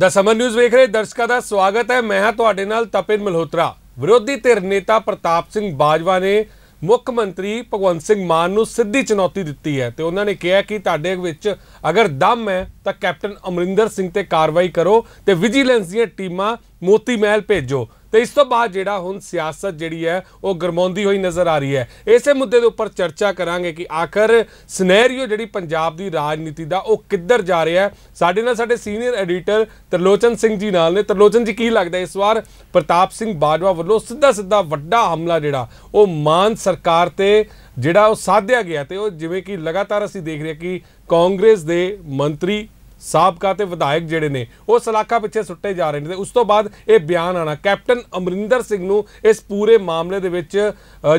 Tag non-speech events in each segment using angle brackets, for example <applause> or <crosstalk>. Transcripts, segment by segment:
ਦਸਮਨ news ਵੇਖ ਰਹੇ ਦਰਸ਼ਕਾਂ ਦਾ ਸਵਾਗਤ ਹੈ ਮੈਂ ਹਾਂ ਤੁਹਾਡੇ ਨਾਲ ਤਪਿੰਦ ਮਲਹੋਤਰਾ ਵਿਰੋਧੀ ਧਿਰ ਨੇਤਾ ਪ੍ਰਤਾਪ ਸਿੰਘ ਬਾਜਵਾ ਨੇ ਮੁੱਖ ਮੰਤਰੀ ਭਗਵੰਤ ਸਿੰਘ ਮਾਨ ਨੂੰ ਸਿੱਧੀ ਚੁਣੌਤੀ ਦਿੱਤੀ ਹੈ ਤੇ ਉਹਨਾਂ ਨੇ ਕਿਹਾ ਕਿ ਤੁਹਾਡੇ ਵਿੱਚ ਅਗਰ ਦਮ ਹੈ ਤਾਂ ਕੈਪਟਨ ਅਮਰਿੰਦਰ ਸਿੰਘ ਤੇ ਕਾਰਵਾਈ ਕਰੋ ਤੇ ਵਿਜੀਲੈਂਸ ਦੀਆਂ ਟੀਮਾਂ ਮੋਤੀ ਮਹਿਲ ਭੇਜੋ ਤੇ ਇਸ ਤੋਂ ਬਾਅਦ ਜਿਹੜਾ ਹੁਣ ਸਿਆਸਤ ਜਿਹੜੀ ਹੈ ਉਹ ਗਰਮਾਉਂਦੀ ਹੋਈ ਨਜ਼ਰ ਆ ਰਹੀ ਹੈ ਇਸੇ ਮੁੱਦੇ ਦੇ ਉੱਪਰ ਚਰਚਾ ਕਰਾਂਗੇ ਕਿ ਆਖਰ ਸਿਨੈਰੀਓ ਜਿਹੜੀ ਪੰਜਾਬ ਦੀ ਰਾਜਨੀਤੀ ਦਾ ਉਹ ਕਿੱਧਰ ਜਾ ਰਿਹਾ ਹੈ ਸਾਡੇ ਨਾਲ ਸਾਡੇ ਸੀਨੀਅਰ ਐਡੀਟਰ ਤਰਲੋਚਨ ਸਿੰਘ ਜੀ ਨਾਲ ਨੇ ਤਰਲੋਚਨ ਜੀ ਕੀ ਲੱਗਦਾ ਇਸ ਵਾਰ ਪ੍ਰਤਾਪ ਸਿੰਘ ਬਾਜਵਾ ਵੱਲੋਂ ਸਿੱਧਾ ਸਿੱਧਾ ਵੱਡਾ ਹਮਲਾ ਜਿਹੜਾ ਉਹ ਮਾਨ ਸਰਕਾਰ ਤੇ ਜਿਹੜਾ ਉਹ ਸਾਧਿਆ ਗਿਆ ਤੇ ਉਹ ਜਿਵੇਂ ਕਿ ਲਗਾਤਾਰ ਅਸੀਂ ਦੇਖ ਰਹੇ ਕਿ ਕਾਂਗਰਸ ਦੇ ਮੰਤਰੀ ਸਾਬਕਾ ਤੇ ਵਿਧਾਇਕ ਜਿਹੜੇ ਨੇ ਉਹ ਸਲਾਖਾ ਪਿੱਛੇ ਸੁੱਟੇ ਜਾ ਰਹੇ ਨੇ ਤੇ ਉਸ ਤੋਂ ਬਾਅਦ ਇਹ ਬਿਆਨ ਆਣਾ ਕੈਪਟਨ ਅਮਰਿੰਦਰ ਸਿੰਘ ਨੂੰ ਇਸ ਪੂਰੇ ਮਾਮਲੇ ਦੇ ਵਿੱਚ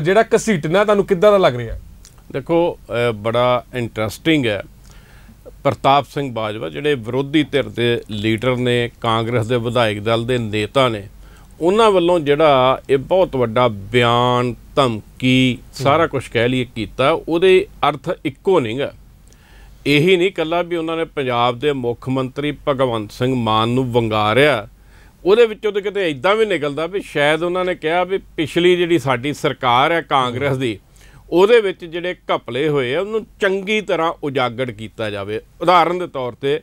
ਜਿਹੜਾ ਕਸੀਟਣਾ ਤੁਹਾਨੂੰ ਕਿੱਦਾਂ ਦਾ ਲੱਗ ਰਿਹਾ ਦੇਖੋ ਬੜਾ ਇੰਟਰਸਟਿੰਗ ਹੈ ਪ੍ਰਤਾਪ ਸਿੰਘ ਬਾਜਵਾ ਜਿਹੜੇ ਵਿਰੋਧੀ ਧਿਰ ਦੇ ਲੀਡਰ ਨੇ ਕਾਂਗਰਸ ਦੇ ਵਿਧਾਇਕ ਦਲ ਦੇ ਨੇਤਾ ਨੇ ਉਹਨਾਂ ਵੱਲੋਂ ਜਿਹੜਾ ਇਹ ਬਹੁਤ ਵੱਡਾ ਬਿਆਨ ਧਮਕੀ ਸਾਰਾ ਕੁਝ ਕਹਿ ਲਈ ਕੀਤਾ ਉਹਦੇ ਅਰਥ ਇੱਕੋ ਨਹੀਂਗਾ ਇਹੀ ਨਹੀਂ ਕੱਲਾ ਵੀ ਉਹਨਾਂ ਨੇ ਪੰਜਾਬ ਦੇ ਮੁੱਖ ਮੰਤਰੀ ਭਗਵੰਤ ਸਿੰਘ ਮਾਨ ਨੂੰ ਵੰਗਾਰਿਆ ਉਹਦੇ ਵਿੱਚੋਂ ਤੇ ਕਿਤੇ ਇਦਾਂ ਵੀ ਨਿਕਲਦਾ ਵੀ ਸ਼ਾਇਦ ਉਹਨਾਂ ਨੇ ਕਿਹਾ ਵੀ ਪਿਛਲੀ ਜਿਹੜੀ ਸਾਡੀ ਸਰਕਾਰ ਹੈ ਕਾਂਗਰਸ ਦੀ ਉਹਦੇ ਵਿੱਚ ਜਿਹੜੇ ਘਪਲੇ ਹੋਏ ਆ ਉਹਨੂੰ ਚੰਗੀ ਤਰ੍ਹਾਂ ਉਜਾਗੜ ਕੀਤਾ ਜਾਵੇ ਉਦਾਹਰਨ ਦੇ ਤੌਰ ਤੇ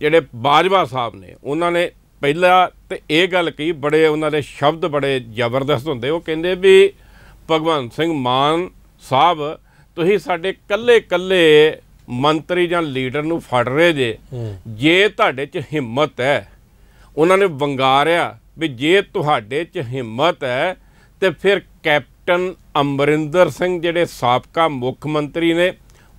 ਜਿਹੜੇ ਬਾਜਵਾ ਸਾਹਿਬ ਨੇ ਉਹਨਾਂ ਨੇ ਪਹਿਲਾਂ ਤੇ ਇਹ ਗੱਲ ਕਹੀ ਬੜੇ ਉਹਨਾਂ ਦੇ ਸ਼ਬਦ ਬੜੇ ਜ਼ਬਰਦਸਤ ਹੁੰਦੇ ਉਹ ਕਹਿੰਦੇ ਵੀ ਭਗਵੰਤ ਸਿੰਘ ਮਾਨ ਸਾਹਿਬ ਤੁਸੀਂ ਸਾਡੇ ਕੱਲੇ ਕੱਲੇ ਮੰਤਰੀ ਜਾਂ ਲੀਡਰ ਨੂੰ ਫੜ ਰਹੇ ਜੇ ਜੇ ਤੁਹਾਡੇ 'ਚ ਹਿੰਮਤ ਹੈ ਉਹਨਾਂ ਨੇ ਵੰਗਾਰਿਆ ਵੀ ਜੇ ਤੁਹਾਡੇ 'ਚ ਹਿੰਮਤ ਹੈ ਤੇ ਫਿਰ ਕੈਪਟਨ ਅਮਰਿੰਦਰ ਸਿੰਘ ਜਿਹੜੇ ਸਾਬਕਾ ਮੁੱਖ ਮੰਤਰੀ ਨੇ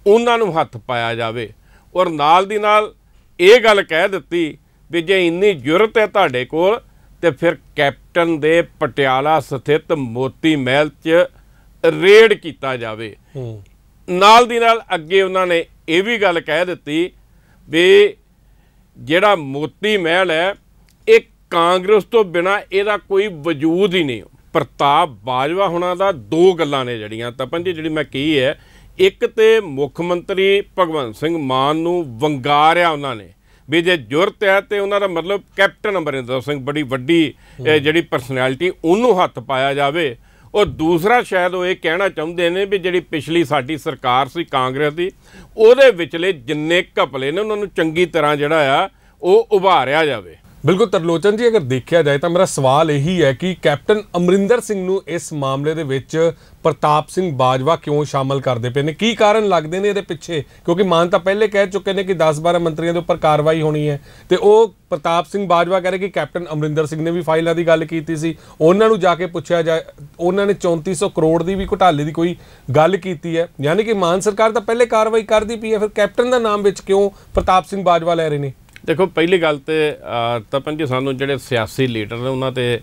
ਉਹਨਾਂ ਨੂੰ ਹੱਥ ਪਾਇਆ ਜਾਵੇ ਔਰ ਨਾਲ ਦੀ ਨਾਲ ਇਹ ਗੱਲ ਕਹਿ ਦਿੱਤੀ ਵੀ ਜੇ ਇੰਨੀ ਜੁਰਤ ਹੈ ਤੁਹਾਡੇ ਕੋਲ ਤੇ ਫਿਰ ਕੈਪਟਨ ਦੇ ਪਟਿਆਲਾ ਸਥਿਤ ਮੋਤੀ ਮਹਿਲ 'ਚ ਰੇਡ ਕੀਤਾ ਜਾਵੇ ਨਾਲ ਦੀ ਨਾਲ ਅੱਗੇ ਉਹਨਾਂ ਨੇ ਇਹ ਵੀ ਗੱਲ ਕਹਿ ਦਿੱਤੀ ਵੀ ਜਿਹੜਾ ਮੋਤੀ ਮਹਿਲ ਹੈ ਇਹ ਕਾਂਗਰਸ ਤੋਂ ਬਿਨਾ ਇਹਦਾ ਕੋਈ ਵਜੂਦ ਹੀ ਨਹੀਂ ਪ੍ਰਤਾਪ ਬਾਜਵਾ ਹੁਣਾਂ ਦਾ ਦੋ ਗੱਲਾਂ ਨੇ ਜਿਹੜੀਆਂ ਤਪਨ ਜੀ ਜਿਹੜੀ ਮੈਂ ਕਹੀ ਹੈ ਇੱਕ ਤੇ ਮੁੱਖ ਮੰਤਰੀ ਭਗਵੰਤ ਸਿੰਘ ਮਾਨ ਨੂੰ ਵੰਗਾਰਿਆ ਉਹਨਾਂ ਨੇ ਵੀ ਜੇ ਜੁਰਤ ਹੈ ਤੇ ਉਹਨਾਂ ਦਾ ਮਤਲਬ ਕੈਪਟਨ ਅਮਰਿੰਦਰ ਸਿੰਘ ਬੜੀ ਵੱਡੀ ਜਿਹੜੀ ਪਰਸਨੈਲਿਟੀ ਉਹਨੂੰ ਹੱਥ ਪਾਇਆ ਜਾਵੇ ਔਰ ਦੂਸਰਾ ਸ਼ਾਇਦ ਉਹ ਇਹ ਕਹਿਣਾ ਚਾਹੁੰਦੇ ਨੇ ਵੀ ਜਿਹੜੀ ਪਿਛਲੀ ਸਾਡੀ ਸਰਕਾਰ ਸੀ ਕਾਂਗਰਸ ਦੀ ਉਹਦੇ ਵਿਚਲੇ ਜਿੰਨੇ ਘਪਲੇ ਨੇ ਉਹਨਾਂ ਨੂੰ ਚੰਗੀ ਤਰ੍ਹਾਂ ਜਿਹੜਾ ਆ ਉਹ ਉਭਾਰਿਆ ਜਾਵੇ ਬਿਲਕੁਲ ਤਰਲੋਚਨ ਜੀ ਅਗਰ ਦੇਖਿਆ ਜਾਏ ਤਾਂ ਮੇਰਾ ਸਵਾਲ ਇਹੀ ਹੈ ਕਿ ਕੈਪਟਨ ਅਮਰਿੰਦਰ ਸਿੰਘ ਨੂੰ ਇਸ ਮਾਮਲੇ ਦੇ ਵਿੱਚ ਪ੍ਰਤਾਪ ਸਿੰਘ ਬਾਜਵਾ ਕਿਉਂ ਸ਼ਾਮਲ ਕਰਦੇ ਪਏ ਨੇ ਕੀ ਕਾਰਨ ਲੱਗਦੇ ਨੇ ਇਹਦੇ ਪਿੱਛੇ ਕਿਉਂਕਿ ਮਾਨ ਤਾਂ ਪਹਿਲੇ ਕਹਿ ਚੁੱਕੇ ਨੇ ਕਿ 10-12 ਮੰਤਰੀਆਂ ਦੇ ਉੱਪਰ ਕਾਰਵਾਈ ਹੋਣੀ ਹੈ ਤੇ ਉਹ ਪ੍ਰਤਾਪ ਸਿੰਘ ਬਾਜਵਾ ਕਹਿੰਦੇ ਕਿ ਕੈਪਟਨ ਅਮਰਿੰਦਰ ਸਿੰਘ ਨੇ ਵੀ ਫਾਈਲਾਂ ਦੀ ਗੱਲ ਕੀਤੀ ਸੀ ਉਹਨਾਂ ਨੂੰ ਜਾ ਕੇ ਪੁੱਛਿਆ ਜਾ ਉਹਨਾਂ ਨੇ 3400 ਕਰੋੜ ਦੀ ਵੀ ਘੁਟਾਲੇ ਦੀ ਕੋਈ ਗੱਲ ਕੀਤੀ ਹੈ ਯਾਨੀ ਕਿ ਮਾਨ ਸਰਕਾਰ ਤਾਂ ਪਹਿਲੇ ਕਾਰਵਾਈ ਕਰਦੀ ਪਈ ਹੈ ਫਿਰ ਕੈਪਟਨ ਦਾ ਨਾਮ ਵਿੱਚ ਕਿਉਂ ਪ੍ਰਤਾਪ ਸਿੰਘ ਬਾਜਵਾ ਲੈ ਰਹੇ ਨੇ ਦੇਖੋ ਪਹਿਲੀ ਗੱਲ ਤੇ ਤਪਨ ਜੀ ਸਾਨੂੰ ਜਿਹੜੇ ਸਿਆਸੀ ਲੀਡਰ ਨੇ ਉਹਨਾਂ ਤੇ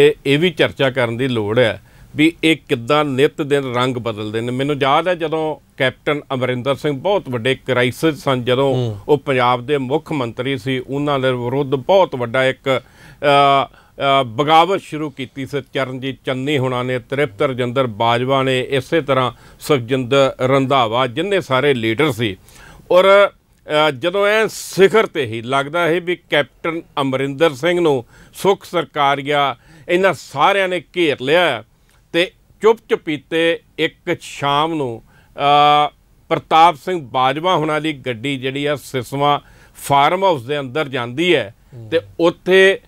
ਇਹ ਇਹ ਵੀ ਚਰਚਾ ਕਰਨ ਦੀ ਲੋੜ ਹੈ ਵੀ ਇਹ ਕਿੱਦਾਂ ਨਿਤ ਦਿਨ ਰੰਗ ਬਦਲਦੇ ਨੇ ਮੈਨੂੰ ਯਾਦ ਹੈ ਜਦੋਂ ਕੈਪਟਨ ਅਮਰਿੰਦਰ ਸਿੰਘ ਬਹੁਤ ਵੱਡੇ ਕ੍ਰਾਈਸਿਸ ਸਨ ਜਦੋਂ ਉਹ ਪੰਜਾਬ ਦੇ ਮੁੱਖ ਮੰਤਰੀ ਸੀ ਉਹਨਾਂ ਦੇ ਵਿਰੁੱਧ ਬਹੁਤ ਵੱਡਾ ਇੱਕ ਬਗਾਵਤ ਸ਼ੁਰੂ ਕੀਤੀ ਸੀ ਚਰਨਜੀਤ ਚੰਨੀ ਹੁਣਾਂ ਨੇ ਤ੍ਰਿਪਤ ਰਜਿੰਦਰ ਬਾਜਵਾ ਨੇ ਇਸੇ ਤਰ੍ਹਾਂ ਸੁਖਜਿੰਦਰ ਰੰਧਾਵਾ ਜਿੰਨੇ ਸਾਰੇ ਲੀਡਰ ਸੀ ਔਰ ਜਦੋਂ ਐ ਸਿਖਰ ਤੇ ਹੀ ਲੱਗਦਾ ਹੈ ਵੀ ਕੈਪਟਨ ਅਮਰਿੰਦਰ ਸਿੰਘ ਨੂੰ ਸੁਖ ਸਰਕਾਰੀਆ ਇਹਨਾਂ ਸਾਰਿਆਂ ਨੇ ਘੇਰ ਲਿਆ ਤੇ ਚੁੱਪ ਚਪੀਤੇ ਇੱਕ ਸ਼ਾਮ ਨੂੰ ਪ੍ਰਤਾਪ ਸਿੰਘ ਬਾਜਵਾ ਹੁਣਾਂ ਦੀ ਗੱਡੀ ਜਿਹੜੀ ਆ ਸਿਸਵਾ ਫਾਰਮ ਹਾਊਸ ਦੇ ਅੰਦਰ ਜਾਂਦੀ ਹੈ ਤੇ ਉੱਥੇ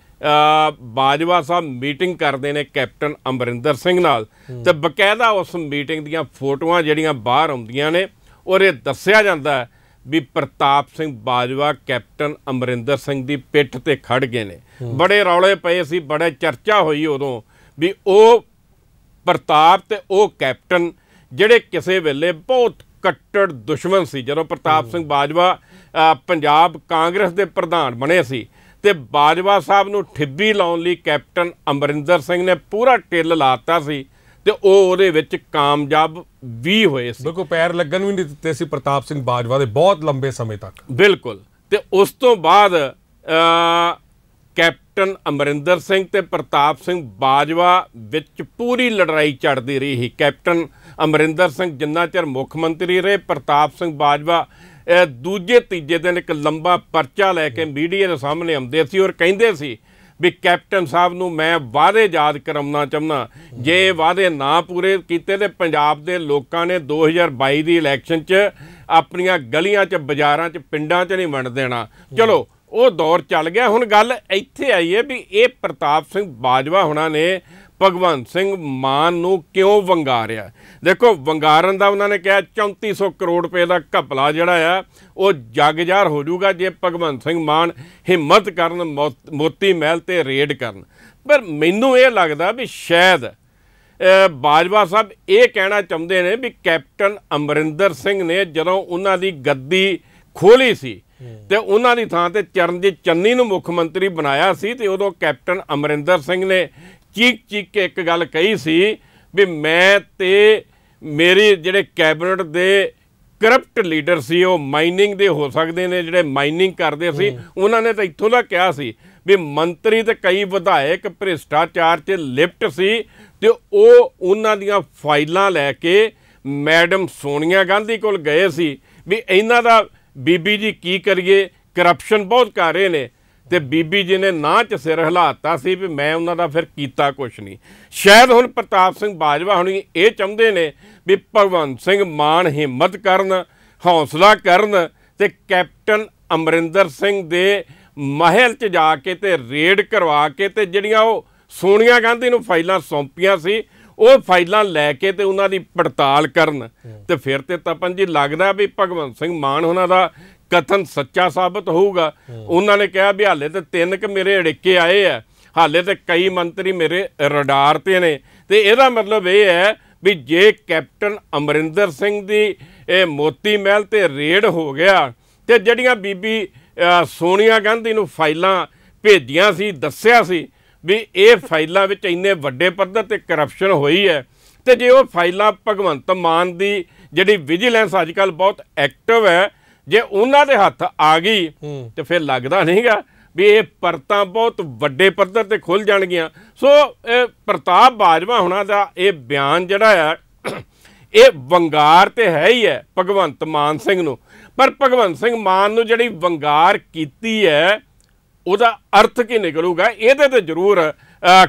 ਬਾਜਵਾ ਸਾਹਿਬ ਮੀਟਿੰਗ ਕਰਦੇ ਨੇ ਕੈਪਟਨ ਅਮਰਿੰਦਰ ਸਿੰਘ ਨਾਲ ਤੇ ਬਕਾਇਦਾ ਉਸ ਮੀਟਿੰਗ ਦੀਆਂ ਫੋਟੋਆਂ ਜਿਹੜੀਆਂ ਬਾਹਰ ਆਉਂਦੀਆਂ ਨੇ ਔਰ ਇਹ ਦੱਸਿਆ ਜਾਂਦਾ ਵੀ ਪ੍ਰਤਾਪ ਸਿੰਘ ਬਾਜਵਾ ਕੈਪਟਨ ਅਮਰਿੰਦਰ ਸਿੰਘ ਦੀ ਪਿੱਠ ਤੇ ਖੜ ਗਏ ਨੇ ਬੜੇ ਰੌਲੇ ਪਏ ਸੀ ਬੜੇ ਚਰਚਾ ਹੋਈ ਉਦੋਂ ਵੀ ਉਹ ਪ੍ਰਤਾਪ ਤੇ ਉਹ ਕੈਪਟਨ ਜਿਹੜੇ ਕਿਸੇ ਵੇਲੇ ਬਹੁਤ ਕੱਟੜ ਦੁਸ਼ਮਣ ਸੀ ਜਦੋਂ ਪ੍ਰਤਾਪ ਸਿੰਘ ਬਾਜਵਾ ਪੰਜਾਬ ਕਾਂਗਰਸ ਦੇ ਪ੍ਰਧਾਨ ਬਣੇ ਸੀ ਤੇ ਬਾਜਵਾ ਸਾਹਿਬ ਨੂੰ ਠਿੱਬੀ ਲਾਉਣ ਲਈ ਕੈਪਟਨ ਅਮਰਿੰਦਰ ਸਿੰਘ ਨੇ ਪੂਰਾ ਟਿੱਲ ਲਾਤਾ ਸੀ ਤੇ ਉਹ ਉਹਦੇ ਵਿੱਚ ਕਾਮਯਾਬ ਵੀ ਹੋਏ ਸੀ ਬਿਲਕੁਲ ਪੈਰ ਲੱਗਣ ਵੀ ਨਹੀਂ ਦਿੱਤੇ ਸੀ ਪ੍ਰਤਾਪ ਸਿੰਘ ਬਾਜਵਾ ਦੇ ਬਹੁਤ ਲੰਬੇ ਸਮੇਂ ਤੱਕ ਬਿਲਕੁਲ ਤੇ ਉਸ ਤੋਂ ਬਾਅਦ ਕੈਪਟਨ ਅਮਰਿੰਦਰ ਸਿੰਘ ਤੇ ਪ੍ਰਤਾਪ ਸਿੰਘ ਬਾਜਵਾ ਵਿੱਚ ਪੂਰੀ ਲੜਾਈ ਚੜਦੀ ਰਹੀ ਕੈਪਟਨ ਅਮਰਿੰਦਰ ਸਿੰਘ ਜਿੰਨਾ ਚਿਰ ਮੁੱਖ ਮੰਤਰੀ ਰਹੇ ਪ੍ਰਤਾਪ ਸਿੰਘ ਬਾਜਵਾ ਦੂਜੇ ਤੀਜੇ ਦਿਨ ਇੱਕ ਲੰਬਾ ਪਰਚਾ ਲੈ ਕੇ ਮੀਡੀਆ ਦੇ ਸਾਹਮਣੇ ਆਉਂਦੇ ਸੀ ਔਰ ਕਹਿੰਦੇ ਸੀ ਵੀ ਕੈਪਟਨ ਸਾਹਿਬ ਨੂੰ ਮੈਂ ਵਾਅਦੇ ਯਾਦ ਕਰਾਉਣਾ ਚਾਹੁੰਦਾ ਜੇ ਵਾਅਦੇ ਨਾ ਪੂਰੇ ਕੀਤੇ ਤੇ ਪੰਜਾਬ ਦੇ ਲੋਕਾਂ ਨੇ 2022 ਦੀ ਇਲੈਕਸ਼ਨ 'ਚ ਆਪਣੀਆਂ ਗਲੀਆਂ 'ਚ ਬਾਜ਼ਾਰਾਂ 'ਚ ਪਿੰਡਾਂ 'ਚ ਨਹੀਂ ਵੰਡ ਦੇਣਾ ਚਲੋ ਉਹ ਦੌਰ ਚੱਲ ਗਿਆ ਹੁਣ ਗੱਲ ਇੱਥੇ ਆਈ ਹੈ ਵੀ ਇਹ ਪ੍ਰਤਾਪ ਸਿੰਘ ਬਾਜਵਾ ਹੁਣਾਂ ਨੇ ਭਗਵੰਤ ਸਿੰਘ ਮਾਨ ਨੂੰ ਕਿਉਂ ਵੰਗਾਰਿਆ ਦੇਖੋ ਵੰਗਾਰਨ ਦਾ ਉਹਨਾਂ ਨੇ ਕਿਹਾ 3400 ਕਰੋੜ ਰੁਪਏ ਦਾ ਘਪਲਾ ਜਿਹੜਾ ਆ ਉਹ ਜਗਜਾਰ ਹੋ ਜਾਊਗਾ ਜੇ ਭਗਵੰਤ ਸਿੰਘ ਮਾਨ ਹਿੰਮਤ ਕਰਨ ਮੋਤੀ ਮਹਿਲ ਤੇ ਰੇਡ ਕਰਨ ਪਰ ਮੈਨੂੰ ਇਹ ਲੱਗਦਾ ਵੀ ਸ਼ਾਇਦ ਬਾਜਵਾ ਸਾਹਿਬ ਇਹ ਕਹਿਣਾ ਚਾਹੁੰਦੇ ਨੇ ਵੀ ਕੈਪਟਨ ਅਮਰਿੰਦਰ ਸਿੰਘ ਨੇ ਜਦੋਂ ਉਹਨਾਂ ਦੀ ਗੱਦੀ ਖੋਲੀ ਸੀ ਤੇ ਉਹਨਾਂ ਦੀ ਥਾਂ ਤੇ ਚਰਨਜੀਤ ਚੰਨੀ ਨੂੰ ਮੁੱਖ ਮੰਤਰੀ ਬਣਾਇਆ ਸੀ ਤੇ ਉਦੋਂ ਕੈਪਟਨ ਅਮਰਿੰਦਰ ਸਿੰਘ ਨੇ ਚੀਕ ਚੀਕ ਕੇ ਇੱਕ ਗੱਲ ਕਹੀ ਸੀ ਵੀ ਮੈਂ ਤੇ ਮੇਰੇ ਜਿਹੜੇ ਕੈਬਨਿਟ ਦੇ ਕਰਪਟ ਲੀਡਰ ਸੀ ਉਹ ਮਾਈਨਿੰਗ ਦੇ ਹੋ ਸਕਦੇ ਨੇ ਜਿਹੜੇ ਮਾਈਨਿੰਗ ਕਰਦੇ ਸੀ ਉਹਨਾਂ ਨੇ ਤਾਂ ਇੱਥੋਂ ਦਾ ਕਿਹਾ ਸੀ ਵੀ ਮੰਤਰੀ ਤੇ ਕਈ ਵਿਧਾਇਕ ਭ੍ਰਿਸ਼ਟਾਚਾਰ 'ਚ ਲਿਪਟ ਸੀ ਤੇ ਉਹ ਉਹਨਾਂ ਦੀਆਂ ਫਾਈਲਾਂ ਲੈ ਕੇ ਮੈਡਮ ਸੋਨੀਆ ਗਾਂਧੀ ਕੋਲ ਗਏ ਸੀ ਵੀ ਇਹਨਾਂ ਦਾ ਬੀਬੀ ਜੀ ਕੀ ਕਰੀਏ ਕਰਪਸ਼ਨ ਬਹੁਤ ਕਰ ਰਹੇ ਨੇ ਤੇ ਬੀਬੀ ਜੀ ਨੇ ਨਾ ਚ ਸਿਰ ਹਿਲਾਤਾ ਸੀ ਵੀ ਮੈਂ ਉਹਨਾਂ ਦਾ ਫਿਰ ਕੀਤਾ ਕੁਛ ਨਹੀਂ ਸ਼ਾਇਦ ਹੁਣ ਪ੍ਰਤਾਪ ਸਿੰਘ ਬਾਜਵਾ ਹੁਣ ਇਹ ਚਾਹੁੰਦੇ ਨੇ ਵੀ ਭਗਵੰਤ ਸਿੰਘ ਮਾਨ ਹਿੰਮਤ ਕਰਨ ਹੌਸਲਾ ਕਰਨ ਤੇ ਕੈਪਟਨ ਅਮਰਿੰਦਰ ਸਿੰਘ ਦੇ ਮਹਿਲ 'ਚ ਜਾ ਕੇ ਤੇ ਰੇਡ ਕਰਵਾ ਕੇ ਤੇ ਜਿਹੜੀਆਂ ਉਹ ਸੋਨੀਆ ਗਾਂਧੀ ਨੂੰ ਫਾਈਲਾਂ ਸੌਂਪੀਆਂ ਸੀ ਉਹ ਫਾਈਲਾਂ ਲੈ ਕੇ ਤੇ ਉਹਨਾਂ ਦੀ ਪੜਤਾਲ ਕਰਨ ਤੇ ਫਿਰ ਤੇ ਤਪਨ ਜੀ ਲੱਗਦਾ ਵੀ ਭਗਵੰਤ ਸਿੰਘ ਮਾਨ ਉਹਨਾਂ ਦਾ ਕਥਨ ਸੱਚਾ ਸਾਬਤ ਹੋਊਗਾ ਉਹਨਾਂ ਨੇ ਕਿਹਾ ਵੀ ਹਾਲੇ ਤੇ ਤਿੰਨ ਕ ਮੇਰੇ ਅੜਿੱਕੇ ਆਏ ਆ ਹਾਲੇ ਤੇ ਕਈ ਮੰਤਰੀ ਮੇਰੇ ਰਡਾਰ ਤੇ ਨੇ ਤੇ ਇਹਦਾ ਮਤਲਬ ਇਹ ਹੈ ਵੀ ਜੇ ਕੈਪਟਨ ਅਮਰਿੰਦਰ ਸਿੰਘ ਦੀ ਇਹ ਮੋਤੀ ਮਹਿਲ ਤੇ ਰੇਡ ਹੋ ਗਿਆ ਤੇ ਜਿਹੜੀਆਂ ਬੀਬੀ ਸੋਨੀਆ ਗਾਂਧੀ ਨੂੰ ਫਾਈਲਾਂ ਭੇਜੀਆਂ ਸੀ ਦੱਸਿਆ ਸੀ ਵੀ ਇਹ ਫਾਈਲਾਂ ਵਿੱਚ ਇੰਨੇ ਵੱਡੇ ਪੱਧਰ ਤੇ ਕਰਪਸ਼ਨ ਹੋਈ ਹੈ ਤੇ ਜੇ ਉਹ ਫਾਈਲਾਂ ਭਗਵੰਤ ਮਾਨ ਦੀ ਜਿਹੜੀ ਵਿਜੀਲੈਂਸ ਅੱਜਕੱਲ ਬਹੁਤ ਐਕਟਿਵ ਹੈ ਜੇ ਉਹਨਾਂ ਦੇ ਹੱਥ ਆ ਗਈ ਤੇ ਫਿਰ ਲੱਗਦਾ ਨਹੀਂਗਾ ਵੀ ਇਹ ਪਰਤਾਂ ਬਹੁਤ ਵੱਡੇ ਪੱਧਰ ਤੇ ਖੁੱਲ ਜਾਣਗੀਆਂ ਸੋ ਇਹ ਪ੍ਰਤਾਪ ਬਾਜਵਾ ਹੁਣਾਂ ਦਾ ਇਹ ਬਿਆਨ ਜਿਹੜਾ ਆ ਇਹ ਵੰਗਾਰ ਤੇ ਹੈ ਹੀ ਹੈ ਭਗਵੰਤ ਮਾਨ ਸਿੰਘ ਨੂੰ ਪਰ ਭਗਵੰਤ ਸਿੰਘ ਮਾਨ ਨੂੰ ਜਿਹੜੀ ਵੰਗਾਰ ਕੀਤੀ ਹੈ ਉਹਦਾ ਅਰਥ ਕੀ ਨਿਕਲੂਗਾ ਇਹਦੇ ਤੇ ਜ਼ਰੂਰ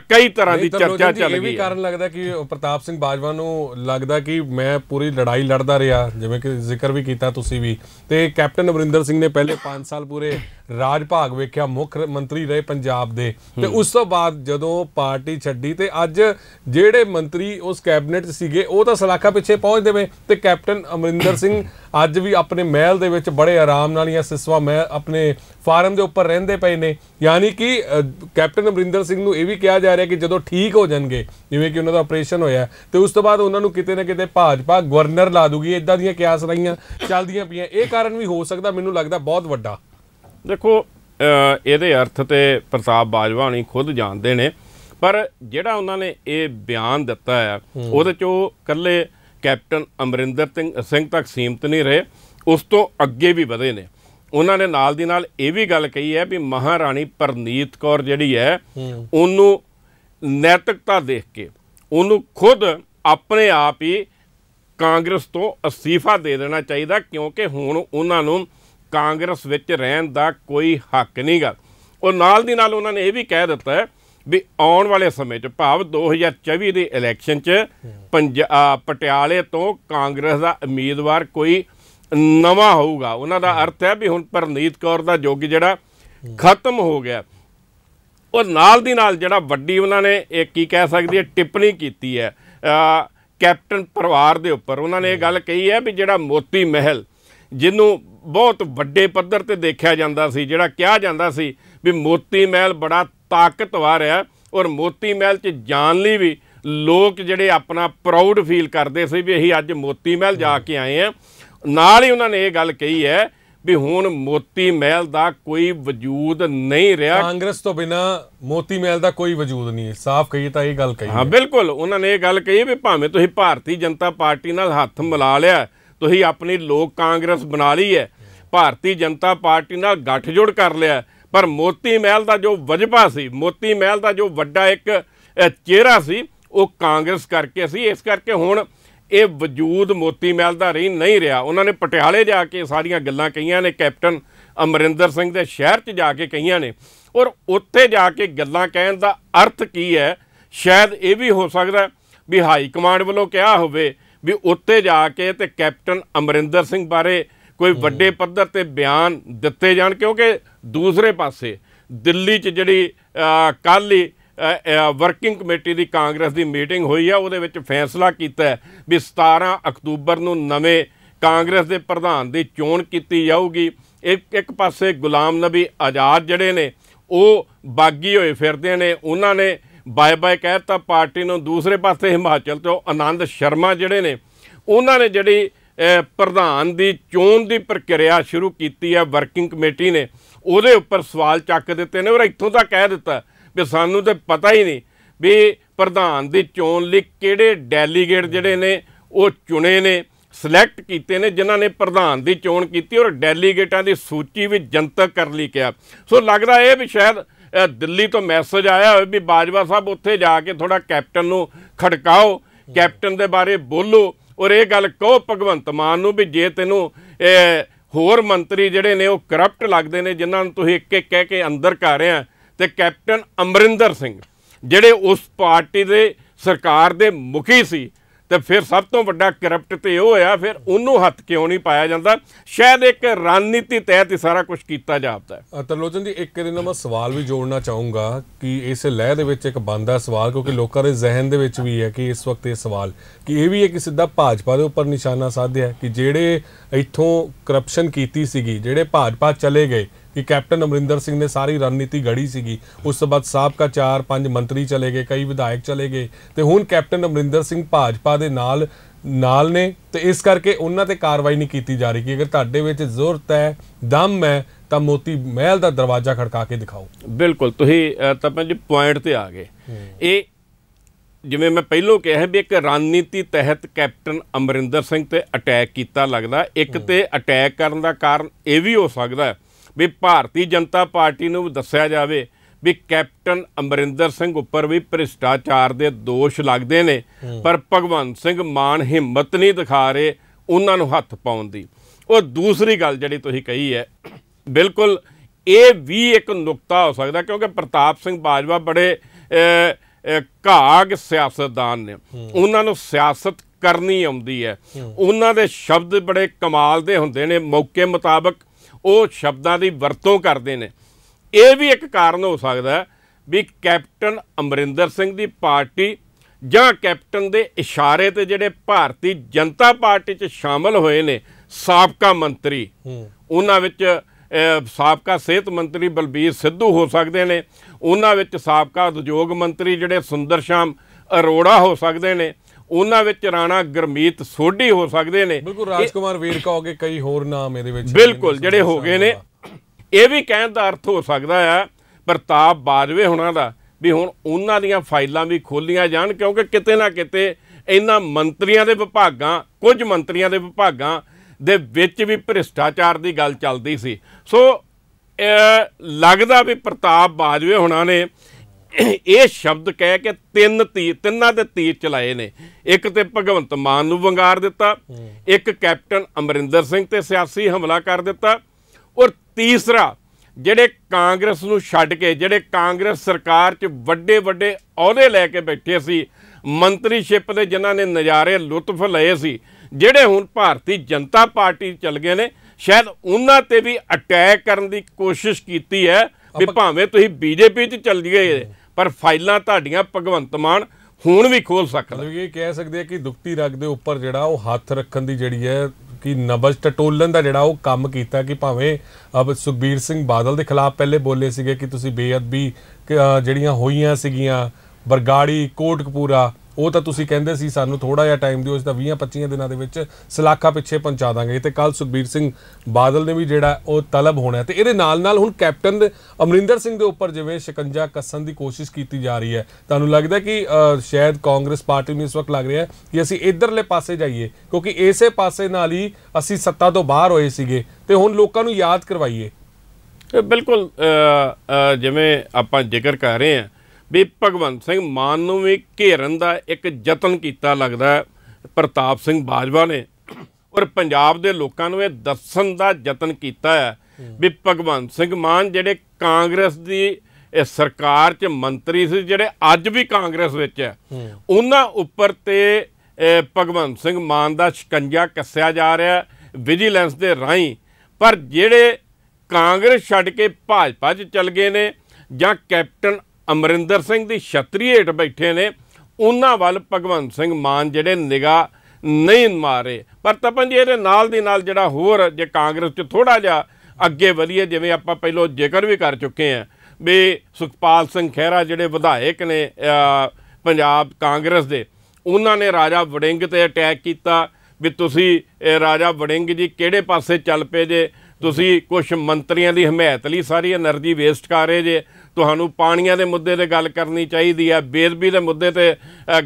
ਕਈ ਤਰ੍ਹਾਂ ਦੀ ਚਰਚਾ ਚੱਲ ਰਹੀ ਹੈ ਇਹ ਵੀ ਕਾਰਨ ਲੱਗਦਾ ਕਿ ਪ੍ਰਤਾਪ ਸਿੰਘ ਬਾਜਵਾ ਨੂੰ ਲੱਗਦਾ ਕਿ ਮੈਂ ਪੂਰੀ ਲੜਾਈ ਲੜਦਾ ਰਿਹਾ ਜਿਵੇਂ ਕਿ ਜ਼ਿਕਰ ਵੀ ਕੀਤਾ ਤੁਸੀਂ ਵੀ ਤੇ ਕੈਪਟਨ ਅਮਰਿੰਦਰ ਸਿੰਘ ਨੇ ਪਹਿਲੇ 5 ਸਾਲ ਪੂਰੇ ਰਾਜ ਭਾਗ ਵੇਖਿਆ ਮੁੱਖ ਮੰਤਰੀ ਰਹੇ ਪੰਜਾਬ ਦੇ ਤੇ ਉਸ ਤੋਂ ਬਾਅਦ ਜਦੋਂ ਪਾਰਟੀ ਛੱਡੀ ਤੇ ਅੱਜ ਜਿਹੜੇ ਮੰਤਰੀ ਉਸ ਕੈਬਨਿਟ ਸੀਗੇ ਉਹ ਤਾਂ ਸਲਾਖਾ ਪਿੱਛੇ ਪਹੁੰਚਦੇ ਵੇ ਤੇ ਕੈਪਟਨ ਅਮਰਿੰਦਰ ਸਿੰਘ ਅੱਜ ਵੀ ਆਪਣੇ ਮਹਿਲ ਦੇ ਵਿੱਚ ਬੜੇ ਆਰਾਮ ਨਾਲ ਜਾਂ ਸਿਸਵਾ ਮੈਂ ਆਪਣੇ ਫਾਰਮ ਦੇ ਉੱਪਰ ਰਹਿੰਦੇ ਪਏ ਨੇ ਯਾਨੀ ਕਿ ਕੈਪਟਨ ਅਮਰਿੰਦਰ ਸਿੰਘ ਨੂੰ ਇਹ ਵੀ ਕਿਹਾ ਜਾ ਰਿਹਾ ਕਿ ਜਦੋਂ ਠੀਕ ਹੋ ਜਾਣਗੇ ਜਿਵੇਂ ਕਿ ਉਹਨਾਂ ਦਾ ਆਪਰੇਸ਼ਨ ਹੋਇਆ ਤੇ ਉਸ ਤੋਂ ਬਾਅਦ ਉਹਨਾਂ ਨੂੰ ਕਿਤੇ ਨਾ ਕਿਤੇ ਭਾਜਪਾ ਗਵਰਨਰ ਲਾ ਦੂਗੀ ਇਦਾਂ ਦੀਆਂ ਕਿਆਸ ਰਹੀਆਂ ਚੱਲਦੀਆਂ ਪਈਆਂ ਇਹ ਕਾਰਨ ਵੀ ਹੋ ਸਕਦਾ ਮੈਨੂੰ ਲੱਗਦਾ ਬਹੁਤ ਵੱਡਾ ਦੇਖੋ ਇਹਦੇ ਅਰਥ ਤੇ ਪ੍ਰਤਾਪ ਬਾਜਵਾ ਹਣੀ ਖੁਦ ਜਾਣਦੇ ਨੇ ਪਰ ਜਿਹੜਾ ਉਹਨਾਂ ਨੇ ਇਹ ਬਿਆਨ ਦਿੱਤਾ ਹੈ ਉਹਦੇ ਚੋਂ ਕੱਲੇ ਕੈਪਟਨ ਅਮਰਿੰਦਰ ਸਿੰਘ ਤੱਕ ਸੀਮਤ ਨਹੀਂ ਰਹੇ ਉਸ ਤੋਂ ਅੱਗੇ ਵੀ ਵਧੇ ਨੇ ਉਹਨਾਂ ਨੇ ਨਾਲ ਦੀ ਨਾਲ ਇਹ ਵੀ ਗੱਲ ਕਹੀ ਹੈ ਵੀ ਮਹਾਰਾਣੀ ਪਰਨੀਤ ਕੌਰ ਜਿਹੜੀ ਹੈ ਉਹਨੂੰ ਨੈਤਿਕਤਾ ਦੇਖ ਕੇ ਉਹਨੂੰ ਖੁਦ ਆਪਣੇ ਆਪ ਹੀ ਕਾਂਗਰਸ ਤੋਂ ਅਸਤੀਫਾ ਦੇ ਦੇਣਾ ਚਾਹੀਦਾ ਕਿਉਂਕਿ ਹੁਣ ਉਹਨਾਂ ਨੂੰ ਕਾਂਗਰਸ ਵਿੱਚ ਰਹਿਣ ਦਾ ਕੋਈ ਹੱਕ ਨਹੀਂਗਾ ਉਹ ਨਾਲ ਦੀ ਨਾਲ ਉਹਨਾਂ ਨੇ ਇਹ ਵੀ ਕਹਿ ਦਿੱਤਾ ਹੈ ਵੀ ਆਉਣ ਵਾਲੇ ਸਮੇਂ 'ਚ ਭਾਵ 2024 ਦੇ ਇਲੈਕਸ਼ਨ 'ਚ ਪਟਿਆਲੇ ਤੋਂ ਕਾਂਗਰਸ ਦਾ ਉਮੀਦਵਾਰ ਕੋਈ ਨਵਾਂ ਹੋਊਗਾ ਉਹਨਾਂ ਦਾ ਅਰਥ ਹੈ ਵੀ ਹੁਣ ਪਰਨੀਤ ਕੌਰ ਦਾ ਯੁੱਗ ਜਿਹੜਾ ਖਤਮ ਹੋ ਗਿਆ ਉਹ ਨਾਲ ਦੀ ਨਾਲ ਜਿਹੜਾ ਵੱਡੀ ਉਹਨਾਂ ਨੇ ਇਹ ਕੀ ਕਹਿ ਸਕਦੀ ਹੈ ਟਿੱਪਣੀ ਕੀਤੀ ਹੈ ਕੈਪਟਨ ਪਰਿਵਾਰ ਦੇ ਉੱਪਰ ਉਹਨਾਂ ਨੇ ਇਹ ਗੱਲ ਕਹੀ ਹੈ ਵੀ ਜਿਹੜਾ ਮੋਤੀ ਮਹਿਲ ਜਿਹਨੂੰ ਬਹੁਤ ਵੱਡੇ ਪੱਧਰ ਤੇ ਦੇਖਿਆ ਜਾਂਦਾ ਸੀ ਜਿਹੜਾ ਕਿਹਾ ਜਾਂਦਾ ਸੀ ਵੀ ਮੋਤੀ ਮਹਿਲ ਬੜਾ ਤਾਕਤਵਰ ਹੈ ਔਰ ਮੋਤੀ ਮਹਿਲ 'ਚ ਜਾਣ ਲਈ ਵੀ ਲੋਕ ਜਿਹੜੇ ਆਪਣਾ ਪ੍ਰਾਊਡ ਫੀਲ ਕਰਦੇ ਸੀ ਵੀ ਅਸੀਂ ਅੱਜ ਮੋਤੀ ਮਹਿਲ ਜਾ ਕੇ ਆਏ ਆ ਨਾਲ ਹੀ ਉਹਨਾਂ ਨੇ ਇਹ ਗੱਲ ਕਹੀ ਹੈ ਵੀ ਹੁਣ ਮੋਤੀ ਮਹਿਲ ਦਾ ਕੋਈ ਵਜੂਦ ਨਹੀਂ ਰਿਹਾ ਕਾਂਗਰਸ ਤੋਂ ਬਿਨਾ ਮੋਤੀ ਮਹਿਲ ਦਾ ਕੋਈ ਵਜੂਦ ਨਹੀਂ ਹੈ ਸਾਫ਼ ਕਹੀ ਤਾਂ ਇਹ ਗੱਲ ਕਹੀ ਹਾਂ ਬਿਲਕੁਲ ਉਹਨਾਂ ਨੇ ਇਹ ਗੱਲ ਕਹੀ ਵੀ ਭਾਵੇਂ ਤੁਸੀਂ ਭਾਰਤੀ ਜਨਤਾ ਪਾਰਟੀ ਨਾਲ ਹੱਥ ਮਿਲਾ ਲਿਆ ਤੁਸੀਂ ਆਪਣੀ ਲੋਕ ਕਾਂਗਰਸ ਬਣਾ ਲਈ ਹੈ ਭਾਰਤੀ ਜਨਤਾ ਪਾਰਟੀ ਨਾਲ ਗੱਠਜੋੜ ਕਰ ਲਿਆ ਪਰ ਮੋਤੀ ਮਹਿਲ ਦਾ ਜੋ ਵਜਬਾ ਸੀ ਮੋਤੀ ਮਹਿਲ ਦਾ ਜੋ ਵੱਡਾ ਇੱਕ ਚਿਹਰਾ ਸੀ ਉਹ ਕਾਂਗਰਸ ਕਰਕੇ ਸੀ ਇਸ ਕਰਕੇ ਹੁਣ ਇਹ ਵਜੂਦ ਮੋਤੀ ਮਹਿਲ ਦਾ ਰਹੀ ਨਹੀਂ ਰਿਹਾ ਉਹਨਾਂ ਨੇ ਪਟਿਆਲੇ ਜਾ ਕੇ ਸਾਰੀਆਂ ਗੱਲਾਂ ਕਹੀਆਂ ਨੇ ਕੈਪਟਨ ਅਮਰਿੰਦਰ ਸਿੰਘ ਦੇ ਸ਼ਹਿਰ 'ਚ ਜਾ ਕੇ ਕਹੀਆਂ ਨੇ ਔਰ ਉੱਥੇ ਜਾ ਕੇ ਗੱਲਾਂ ਕਹਿਣ ਦਾ ਅਰਥ ਕੀ ਹੈ ਸ਼ਾਇਦ ਇਹ ਵੀ ਹੋ ਸਕਦਾ ਵੀ ਹਾਈ ਕਮਾਂਡ ਵੱਲੋਂ ਕਿਹਾ ਹੋਵੇ ਵੀ ਉੱਥੇ ਜਾ ਕੇ ਤੇ ਕੈਪਟਨ ਅਮਰਿੰਦਰ ਸਿੰਘ ਬਾਰੇ ਕੋਈ ਵੱਡੇ ਪੱਧਰ ਤੇ ਬਿਆਨ ਦਿੱਤੇ ਜਾਣ ਕਿਉਂਕਿ ਦੂਸਰੇ ਪਾਸੇ ਦਿੱਲੀ 'ਚ ਜਿਹੜੀ ਕੱਲ ਹੀ ਵਰਕਿੰਗ ਕਮੇਟੀ ਦੀ ਕਾਂਗਰਸ ਦੀ ਮੀਟਿੰਗ ਹੋਈ ਆ ਉਹਦੇ ਵਿੱਚ ਫੈਸਲਾ ਕੀਤਾ ਵੀ 17 ਅਕਤੂਬਰ ਨੂੰ ਨਵੇਂ ਕਾਂਗਰਸ ਦੇ ਪ੍ਰਧਾਨ ਦੀ ਚੋਣ ਕੀਤੀ ਜਾਊਗੀ ਇੱਕ ਇੱਕ ਪਾਸੇ ਗੁਲਾਮ ਨਬੀ ਆਜ਼ਾਦ ਜਿਹੜੇ ਨੇ ਉਹ ਬਾਗੀ ਹੋਏ ਫਿਰਦੇ ਨੇ ਉਹਨਾਂ ਨੇ ਬਾਏ ਬਾਏ ਕਹਿਤਾ ਪਾਰਟੀ ਨੂੰ ਦੂਸਰੇ ਪਾਸੇ ਹਿਮਾਚਲ ਤੋਂ ਆਨੰਦ ਸ਼ਰਮਾ ਜਿਹੜੇ ਨੇ ਉਹਨਾਂ ਨੇ ਜਿਹੜੀ ਪ੍ਰਧਾਨ ਦੀ ਚੋਣ ਦੀ ਪ੍ਰਕਿਰਿਆ ਸ਼ੁਰੂ ਕੀਤੀ ਹੈ ਵਰਕਿੰਗ ਕਮੇਟੀ ਨੇ ਉਹਦੇ ਉੱਪਰ ਸਵਾਲ ਚੱਕ ਦਿੱਤੇ ਨੇ ਔਰ ਇੱਥੋਂ ਤੱਕ ਕਹਿ ਦਿੱਤਾ ਵੀ ਸਾਨੂੰ ਤਾਂ ਪਤਾ ਹੀ ਨਹੀਂ ਵੀ ਪ੍ਰਧਾਨ ਦੀ ਚੋਣ ਲਈ ਕਿਹੜੇ ਡੈਲੀਗੇਟ ਜਿਹੜੇ ਨੇ ਉਹ ਚੁਣੇ ਨੇ ਸਿਲੈਕਟ ਕੀਤੇ ਨੇ ਜਿਨ੍ਹਾਂ ਨੇ ਪ੍ਰਧਾਨ ਦੀ ਚੋਣ ਕੀਤੀ ਔਰ ਡੈਲੀਗੇਟਾਂ ਦੀ ਸੂਚੀ ਵੀ ਜਨਤਕ ਕਰ ਲਈ ਕਿਹਾ ਸੋ ਲੱਗਦਾ ਇਹ ਵੀ ਸ਼ਾਇਦ ਦਿੱਲੀ ਤੋਂ ਮੈਸੇਜ ਆਇਆ ਹੋਵੇ ਵੀ ਬਾਜਵਾ ਸਾਹਿਬ ਉੱਥੇ ਜਾ ਕੇ ਥੋੜਾ ਕੈਪਟਨ ਨੂੰ ਖੜਕਾਓ ਕੈਪਟਨ ਦੇ ਬਾਰੇ ਬੋਲੋ ਔਰ ਇਹ ਗੱਲ ਕਹੋ ਭਗਵੰਤ ਮਾਨ ਨੂੰ ਵੀ ਜੇ ਤੈਨੂੰ ਇਹ ਹੋਰ ਮੰਤਰੀ ਜਿਹੜੇ ਨੇ ਉਹ ਕਰਪਟ ਲੱਗਦੇ ਨੇ ਜਿਨ੍ਹਾਂ ਨੂੰ ਤੁਸੀਂ ਇੱਕ ਇੱਕ ਕਹਿ ਕੇ ਅੰਦਰ ਕਰ ਆ ਤੇ ਕੈਪਟਨ ਅਮਰਿੰਦਰ ਸਿੰਘ ਜਿਹੜੇ ਉਸ ਪਾਰਟੀ ਦੇ ਸਰਕਾਰ ਦੇ ਮੁਖੀ ਸੀ ਤੇ ਫਿਰ ਸਭ ਤੋਂ ਵੱਡਾ ਕਰਪਟ ਤੇ ਉਹ ਆ ਫਿਰ ਉਹਨੂੰ ਹੱਥ ਕਿਉਂ ਨਹੀਂ ਪਾਇਆ ਜਾਂਦਾ ਸ਼ਾਇਦ ਇੱਕ ਰਣਨੀਤੀ ਤਹਿਤ ਹੀ ਸਾਰਾ ਕੁਝ ਕੀਤਾ ਜਾਪਦਾ ਹੈ ਤਰਲੋਚਨ ਜੀ ਇੱਕ ਦਿਨ ਮੈਂ ਸਵਾਲ ਵੀ ਜੋੜਨਾ ਚਾਹੂੰਗਾ ਕਿ ਇਸ ਲਹਿ ਦੇ ਵਿੱਚ ਇੱਕ ਬੰਦਾ ਸਵਾਲ ਕਿਉਂਕਿ ਲੋਕਾਂ ਦੇ ਜ਼ਿਹਨ ਦੇ ਵਿੱਚ ਵੀ ਹੈ ਕਿ ਇਸ ਵਕਤ ਇਹ ਸਵਾਲ ਕਿ ਇਹ ਵੀ ਇੱਕ ਸਿੱਧਾ ਭਾਜਪਾ ਦੇ ਉੱਪਰ ਨਿਸ਼ਾਨਾ ਸਾਧਿਆ ਕਿ ਜਿਹੜੇ ਇੱਥੋਂ ਕਰਪਸ਼ਨ ਕੀਤੀ ਸੀਗੀ ਜਿਹੜੇ ਭਾਜਪਾ ਚਲੇ ਗਏ ਕਿ ਕੈਪਟਨ ਅਮਰਿੰਦਰ ਸਿੰਘ ਨੇ ਸਾਰੀ ਰਣਨੀਤੀ ਘੜੀ ਸੀਗੀ ਉਸ ਤੋਂ ਬਾਅਦ ਸਾਬਕਾ 4-5 ਮੰਤਰੀ ਚਲੇ ਗਏ ਕਈ ਵਿਧਾਇਕ ਚਲੇ ਗਏ ਤੇ ਹੁਣ ਕੈਪਟਨ ਅਮਰਿੰਦਰ ਸਿੰਘ ਭਾਜਪਾ ਦੇ ਨਾਲ ਨਾਲ ਨੇ ਤੇ ਇਸ ਕਰਕੇ ਉਹਨਾਂ ਤੇ ਕਾਰਵਾਈ ਨਹੀਂ ਕੀਤੀ ਜਾ ਰਹੀ ਕਿ ਅਗਰ ਤੁਹਾਡੇ ਵਿੱਚ ਜ਼ੋਰਤ ਹੈ ਦਮ ਹੈ ਤਾਂ ਮੋਤੀ ਮਹਿਲ ਦਾ ਦਰਵਾਜ਼ਾ ਖੜਕਾ ਕੇ ਦਿਖਾਓ ਬਿਲਕੁਲ ਤੁਸੀਂ ਤਾਂ ਪੰਜ ਪੁਆਇੰਟ ਤੇ ਆ ਗਏ ਇਹ ਜਿਵੇਂ ਮੈਂ ਪਹਿਲਾਂ ਕਿਹਾ ਵੀ ਇੱਕ ਰਣਨੀਤੀ ਤਹਿਤ ਕੈਪਟਨ ਅਮਰਿੰਦਰ ਸਿੰਘ ਤੇ ਅਟੈਕ ਕੀਤਾ ਲੱਗਦਾ ਇੱਕ ਤੇ ਅਟੈਕ ਕਰਨ ਦਾ ਕਾਰਨ ਇਹ ਵੀ ਹੋ ਸਕਦਾ ਹੈ ਵੀ ਭਾਰਤੀ ਜਨਤਾ ਪਾਰਟੀ ਨੂੰ ਦੱਸਿਆ ਜਾਵੇ ਵੀ ਕੈਪਟਨ ਅਮਰਿੰਦਰ ਸਿੰਘ ਉੱਪਰ ਵੀ ਭ੍ਰਿਸ਼ਟਾਚਾਰ ਦੇ ਦੋਸ਼ ਲੱਗਦੇ ਨੇ ਪਰ ਭਗਵੰਤ ਸਿੰਘ ਮਾਨ ਹਿੰਮਤ ਨਹੀਂ ਦਿਖਾ ਰਹੇ ਉਹਨਾਂ ਨੂੰ ਹੱਥ ਪਾਉਣ ਦੀ ਉਹ ਦੂਸਰੀ ਗੱਲ ਜਿਹੜੀ ਤੁਸੀਂ ਕਹੀ ਹੈ ਬਿਲਕੁਲ ਇਹ ਵੀ ਇੱਕ ਨੁਕਤਾ ਹੋ ਸਕਦਾ ਕਿਉਂਕਿ ਪ੍ਰਤਾਪ ਸਿੰਘ ਬਾਜਵਾ ਬੜੇ ਘਾਗ ਸਿਆਸਤਦਾਨ ਨੇ ਉਹਨਾਂ ਨੂੰ ਸਿਆਸਤ ਕਰਨੀ ਆਉਂਦੀ ਹੈ ਉਹਨਾਂ ਦੇ ਸ਼ਬਦ ਬੜੇ ਕਮਾਲ ਦੇ ਹੁੰਦੇ ਨੇ ਮੌਕੇ ਮੁਤਾਬਕ ਉਹ ਸ਼ਬਦਾਂ ਦੀ ਵਰਤੋਂ ਕਰਦੇ ਨੇ ਇਹ ਵੀ ਇੱਕ ਕਾਰਨ ਹੋ ਸਕਦਾ ਵੀ ਕੈਪਟਨ ਅਮਰਿੰਦਰ ਸਿੰਘ ਦੀ ਪਾਰਟੀ ਜਾਂ ਕੈਪਟਨ ਦੇ ਇਸ਼ਾਰੇ ਤੇ ਜਿਹੜੇ ਭਾਰਤੀ ਜਨਤਾ ਪਾਰਟੀ 'ਚ ਸ਼ਾਮਲ ਹੋਏ ਨੇ ਸਾਬਕਾ ਮੰਤਰੀ ਉਹਨਾਂ ਵਿੱਚ ਸਾਬਕਾ ਸਿਹਤ ਮੰਤਰੀ ਬਲਬੀਰ ਸਿੱਧੂ ਹੋ ਸਕਦੇ ਨੇ ਉਹਨਾਂ ਵਿੱਚ ਸਾਬਕਾ ਉਦਯੋਗ ਮੰਤਰੀ ਜਿਹੜੇ ਸੁੰਦਰ ਸ਼ਾਮ ਅਰੋੜਾ ਹੋ ਸਕਦੇ ਨੇ ਉਹਨਾਂ ਵਿੱਚ ਰਾਣਾ ਗਰਮੀਤ ਸੋਢੀ ਹੋ ਸਕਦੇ ਨੇ ਬਿਲਕੁਲ ਰਾਜਕੁਮਾਰ ਵੀਰ ਕਹੋਗੇ ਕਈ ਹੋਰ ਨਾਮ ਇਹਦੇ ਵਿੱਚ ਬਿਲਕੁਲ ਜਿਹੜੇ ਹੋ ਗਏ ਨੇ ਇਹ ਵੀ ਕਹਿਣ ਦਾ ਅਰਥ ਹੋ ਸਕਦਾ ਆ ਪ੍ਰਤਾਪ ਬਾਜਵੇ ਹੁਣਾਂ ਦਾ ਵੀ ਹੁਣ ਉਹਨਾਂ ਦੀਆਂ ਫਾਈਲਾਂ ਵੀ ਖੋਲੀਆਂ ਜਾਣ ਕਿਉਂਕਿ ਕਿਤੇ ਨਾ ਕਿਤੇ ਇਹਨਾਂ ਮੰਤਰੀਆਂ ਦੇ ਵਿਭਾਗਾਂ ਕੁਝ ਮੰਤਰੀਆਂ ਦੇ ਵਿਭਾਗਾਂ ਦੇ ਵਿੱਚ ਵੀ ਭ੍ਰਿਸ਼ਟਾਚਾਰ ਦੀ ਗੱਲ ਚੱਲਦੀ ਸੀ ਸੋ ਲੱਗਦਾ ਵੀ ਪ੍ਰਤਾਪ ਬਾਜਵੇ ਹੁਣਾਂ ਨੇ ਇਹ ਸ਼ਬਦ ਕਹਿ ਕੇ ਤਿੰਨ ਤੀਰ ਤਿੰਨਾਂ ਦੇ ਤੀਰ ਚਲਾਏ ਨੇ ਇੱਕ ਤੇ ਭਗਵੰਤ ਮਾਨ ਨੂੰ ਵੰਗਾਰ ਦਿੱਤਾ ਇੱਕ ਕੈਪਟਨ ਅਮਰਿੰਦਰ ਸਿੰਘ ਤੇ ਸਿਆਸੀ ਹਮਲਾ ਕਰ ਦਿੱਤਾ ਔਰ ਤੀਸਰਾ ਜਿਹੜੇ ਕਾਂਗਰਸ ਨੂੰ ਛੱਡ ਕੇ ਜਿਹੜੇ ਕਾਂਗਰਸ ਸਰਕਾਰ 'ਚ ਵੱਡੇ ਵੱਡੇ ਅਹੁਦੇ ਲੈ ਕੇ ਬੈਠੇ ਸੀ ਮੰਤਰੀਸ਼ਿਪ ਦੇ ਜਿਨ੍ਹਾਂ ਨੇ ਨਜ਼ਾਰੇ ਲੁਤਫ ਲਏ ਸੀ ਜਿਹੜੇ ਹੁਣ ਭਾਰਤੀ ਜਨਤਾ ਪਾਰਟੀ ਚਲ ਗਏ ਨੇ ਸ਼ਾਇਦ ਉਹਨਾਂ ਤੇ ਵੀ ਅਟੈਕ ਕਰਨ ਦੀ ਕੋਸ਼ਿਸ਼ ਕੀਤੀ ਹੈ ਵੀ ਭਾਵੇਂ ਤੁਸੀਂ ਬੀਜੇਪੀ 'ਚ ਚਲ ਗਏ ਪਰ ਫਾਈਲਾਂ ਤੁਹਾਡੀਆਂ ਭਗਵੰਤ ਮਾਨ ਹੁਣ ਵੀ ਖੋਲ ਸਕਦਾ ਮਤਲਬ ਇਹ ਕਹਿ ਸਕਦੇ ਆ ਕਿ ਦੁਖਤੀ ਰਗ ਦੇ ਉੱਪਰ ਜਿਹੜਾ ਉਹ ਹੱਥ ਰੱਖਣ ਦੀ ਜਿਹੜੀ ਹੈ ਕਿ ਨਬਜ ਟਟੋਲਨ ਦਾ ਜਿਹੜਾ ਉਹ ਕੰਮ ਕੀਤਾ ਕਿ ਭਾਵੇਂ ਅਬ ਸੁਖਬੀਰ ਸਿੰਘ ਬਾਦਲ ਦੇ ਖਿਲਾਫ ਪਹਿਲੇ ਬੋਲੇ ਸੀਗੇ ਕਿ ਤੁਸੀਂ ਬੇਅਦਬੀ ਜਿਹੜੀਆਂ ਹੋਈਆਂ ਸੀਗੀਆਂ ਬਰਗਾੜੀ ਕੋਟਕਪੂਰਾ ਉਹ ਤਾਂ ਤੁਸੀਂ ਕਹਿੰਦੇ ਸੀ ਸਾਨੂੰ ਥੋੜਾ ਜਿਹਾ ਟਾਈਮ ਦਿਓ ਇਸ ਤਾਂ 20 25 ਦਿਨਾਂ ਦੇ ਵਿੱਚ ਸਲਾਖਾ ਪਿੱਛੇ ਪਹੁੰਚਾ ਦਾਂਗੇ ਤੇ ਕੱਲ ਸੁਖਬੀਰ ਸਿੰਘ ਬਾਦਲ ਨੇ ਵੀ ਜਿਹੜਾ ਉਹ ਤਲਬ ਹੋਣਾ ਤੇ ਇਹਦੇ ਨਾਲ ਨਾਲ ਹੁਣ ਕੈਪਟਨ ਅਮਰਿੰਦਰ ਸਿੰਘ ਦੇ ਉੱਪਰ ਜਿਵੇਂ ਸ਼ਿਕੰਜਾ ਕੱਸਣ ਦੀ ਕੋਸ਼ਿਸ਼ ਕੀਤੀ ਜਾ ਰਹੀ ਹੈ ਤੁਹਾਨੂੰ ਲੱਗਦਾ ਕਿ ਸ਼ਾਇਦ ਕਾਂਗਰਸ ਪਾਰਟੀ ਨੂੰ ਇਸ ਵਕਤ ਲੱਗ ਰਿਹਾ ਕਿ ਅਸੀਂ ਇਧਰਲੇ ਪਾਸੇ ਜਾਈਏ ਕਿਉਂਕਿ ਇਸੇ ਪਾਸੇ ਨਾਲ ਹੀ ਅਸੀਂ ਸੱਤਾ ਤੋਂ ਬਾਹਰ ਹੋਏ ਸੀਗੇ ਤੇ ਹੁਣ ਲੋਕਾਂ ਨੂੰ ਯਾਦ ਕਰਵਾਈਏ ਬਿਲਕੁਲ ਜਿਵੇਂ ਆਪਾਂ ਜ਼ਿਕਰ ਕਰ ਰਹੇ ਹਾਂ ਵੀ ਭਗਵੰਤ ਸਿੰਘ ਮਾਨ ਨੂੰ ਵੀ ਘੇਰਨ ਦਾ ਇੱਕ ਯਤਨ ਕੀਤਾ ਲੱਗਦਾ ਪ੍ਰਤਾਪ ਸਿੰਘ ਬਾਜਵਾ ਨੇ ਔਰ ਪੰਜਾਬ ਦੇ ਲੋਕਾਂ ਨੂੰ ਇਹ ਦੱਸਣ ਦਾ ਯਤਨ ਕੀਤਾ ਹੈ ਵੀ ਭਗਵੰਤ ਸਿੰਘ ਮਾਨ ਜਿਹੜੇ ਕਾਂਗਰਸ ਦੀ ਇਹ ਸਰਕਾਰ 'ਚ ਮੰਤਰੀ ਸੀ ਜਿਹੜੇ ਅੱਜ ਵੀ ਕਾਂਗਰਸ ਵਿੱਚ ਹੈ ਉਹਨਾਂ ਉੱਪਰ ਤੇ ਭਗਵੰਤ ਸਿੰਘ ਮਾਨ ਦਾ ਸ਼ਿਕੰਜਾ ਕੱਸਿਆ ਜਾ ਰਿਹਾ ਵਿਜੀਲੈਂਸ ਦੇ ਰਾਹੀਂ ਪਰ ਜਿਹੜੇ ਕਾਂਗਰਸ ਛੱਡ ਕੇ ਭਾਜਪਾ 'ਚ ਚਲ ਗਏ ਨੇ ਜਾਂ ਕੈਪਟਨ ਅਮਰਿੰਦਰ ਸਿੰਘ ਦੀ ਛਤਰੀ ਹੇਠ ਬੈਠੇ ਨੇ ਉਹਨਾਂ ਵੱਲ ਭਗਵੰਤ ਸਿੰਘ ਮਾਨ ਜਿਹੜੇ ਨਿਗਾ ਨਹੀਂ ਮਾਰੇ ਪਰ ਤਪਨ ਜੀ ਇਹਦੇ ਨਾਲ ਦੀ ਨਾਲ ਜਿਹੜਾ ਹੋਰ ਜੇ ਕਾਂਗਰਸ 'ਚ ਥੋੜਾ ਜਿਹਾ ਅੱਗੇ ਵਧੀਏ ਜਿਵੇਂ ਆਪਾਂ ਪਹਿਲੋ ਜ਼ਿਕਰ ਵੀ ਕਰ ਚੁੱਕੇ ਆ ਵੀ ਸੁਖਪਾਲ ਸਿੰਘ ਖਹਿਰਾ ਜਿਹੜੇ ਵਿਧਾਇਕ ਨੇ ਪੰਜਾਬ ਕਾਂਗਰਸ ਦੇ ਉਹਨਾਂ ਨੇ ਰਾਜਾ ਵੜਿੰਗ ਤੇ ਅਟੈਕ ਕੀਤਾ ਵੀ ਤੁਸੀਂ ਰਾਜਾ ਵੜਿੰਗ ਜੀ ਕਿਹੜੇ ਪਾਸੇ ਚੱਲ ਪਏ ਜੇ ਤੁਸੀਂ ਕੁਝ ਮੰਤਰੀਆਂ ਦੀ ਹਮਾਇਤ ਲਈ ਸਾਰੀ એનર્ਜੀ ਵੇਸਟ ਕਰ ਰਹੇ ਜੇ ਤੁਹਾਨੂੰ ਪਾਣੀਆਂ ਦੇ ਮੁੱਦੇ ਤੇ ਗੱਲ ਕਰਨੀ ਚਾਹੀਦੀ ਹੈ ਬੇਦਬੀ ਦੇ ਮੁੱਦੇ ਤੇ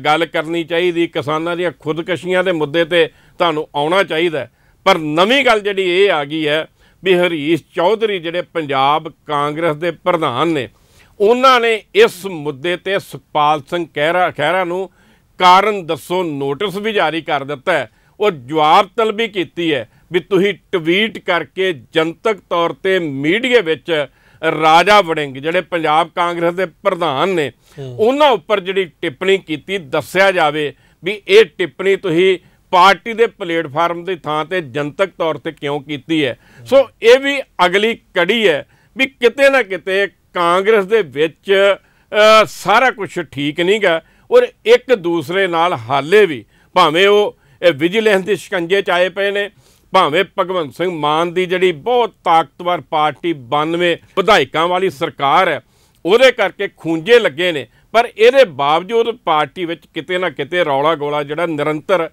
ਗੱਲ ਕਰਨੀ ਚਾਹੀਦੀ ਕਿਸਾਨਾਂ ਦੀਆਂ ਖੁਦਕਸ਼ੀਆਂ ਦੇ ਮੁੱਦੇ ਤੇ ਤੁਹਾਨੂੰ ਆਉਣਾ ਚਾਹੀਦਾ ਪਰ ਨਵੀਂ ਗੱਲ ਜਿਹੜੀ ਇਹ ਆ ਗਈ ਹੈ ਵੀ ਹਰੀਸ਼ ਚੌਧਰੀ ਜਿਹੜੇ ਪੰਜਾਬ ਕਾਂਗਰਸ ਦੇ ਪ੍ਰਧਾਨ ਨੇ ਉਹਨਾਂ ਨੇ ਇਸ ਮੁੱਦੇ ਤੇ ਸੁਪਾਲ ਸਿੰਘ ਕਹਿਰਾ ਖਹਿਰਾ ਨੂੰ ਕਾਰਨ ਦੱਸੋ ਨੋਟਿਸ ਵੀ ਜਾਰੀ ਕਰ ਦਿੱਤਾ ਹੈ ਉਹ ਜਵਾਬ ਤਲਬੀ ਕੀਤੀ ਹੈ ਵੀ ਤੁਸੀਂ ਟਵੀਟ ਕਰਕੇ ਜਨਤਕ ਤੌਰ ਤੇ ਮੀਡੀਆ ਵਿੱਚ ਰਾਜਾ ਵੜਿੰਗ ਜਿਹੜੇ ਪੰਜਾਬ ਕਾਂਗਰਸ ਦੇ ਪ੍ਰਧਾਨ ਨੇ ਉਹਨਾਂ ਉੱਪਰ ਜਿਹੜੀ ਟਿੱਪਣੀ ਕੀਤੀ ਦੱਸਿਆ ਜਾਵੇ ਵੀ ਇਹ ਟਿੱਪਣੀ ਤੁਸੀਂ ਪਾਰਟੀ ਦੇ ਪਲੇਟਫਾਰਮ ਦੀ ਥਾਂ ਤੇ ਜਨਤਕ ਤੌਰ ਤੇ ਕਿਉਂ ਕੀਤੀ ਹੈ ਸੋ ਇਹ ਵੀ ਅਗਲੀ ਕੜੀ ਹੈ ਵੀ ਕਿਤੇ ਨਾ ਕਿਤੇ ਕਾਂਗਰਸ ਦੇ ਵਿੱਚ ਸਾਰਾ ਕੁਝ ਠੀਕ ਨਹੀਂਗਾ ਔਰ ਇੱਕ ਦੂਸਰੇ ਨਾਲ ਹਾਲੇ ਵੀ ਭਾਵੇਂ ਉਹ ਵਿਜੀਲੈਂਸ ਦੇ ਸ਼ਿਕੰਜੇ ਚ ਆਏ ਪਏ ਨੇ ਭਾਵੇਂ ਭਗਵੰਤ ਸਿੰਘ ਮਾਨ ਦੀ ਜਿਹੜੀ ਬਹੁਤ ਤਾਕਤਵਰ ਪਾਰਟੀ 92 ਵਿਧਾਇਕਾਂ ਵਾਲੀ ਸਰਕਾਰ ਹੈ ਉਹਦੇ ਕਰਕੇ ਖੂੰਜੇ ਲੱਗੇ ਨੇ ਪਰ ਇਹਦੇ ਬਾਵਜੂਦ ਪਾਰਟੀ ਵਿੱਚ ਕਿਤੇ ਨਾ ਕਿਤੇ ਰੌਲਾ ਗੋਲਾ ਜਿਹੜਾ ਨਿਰੰਤਰ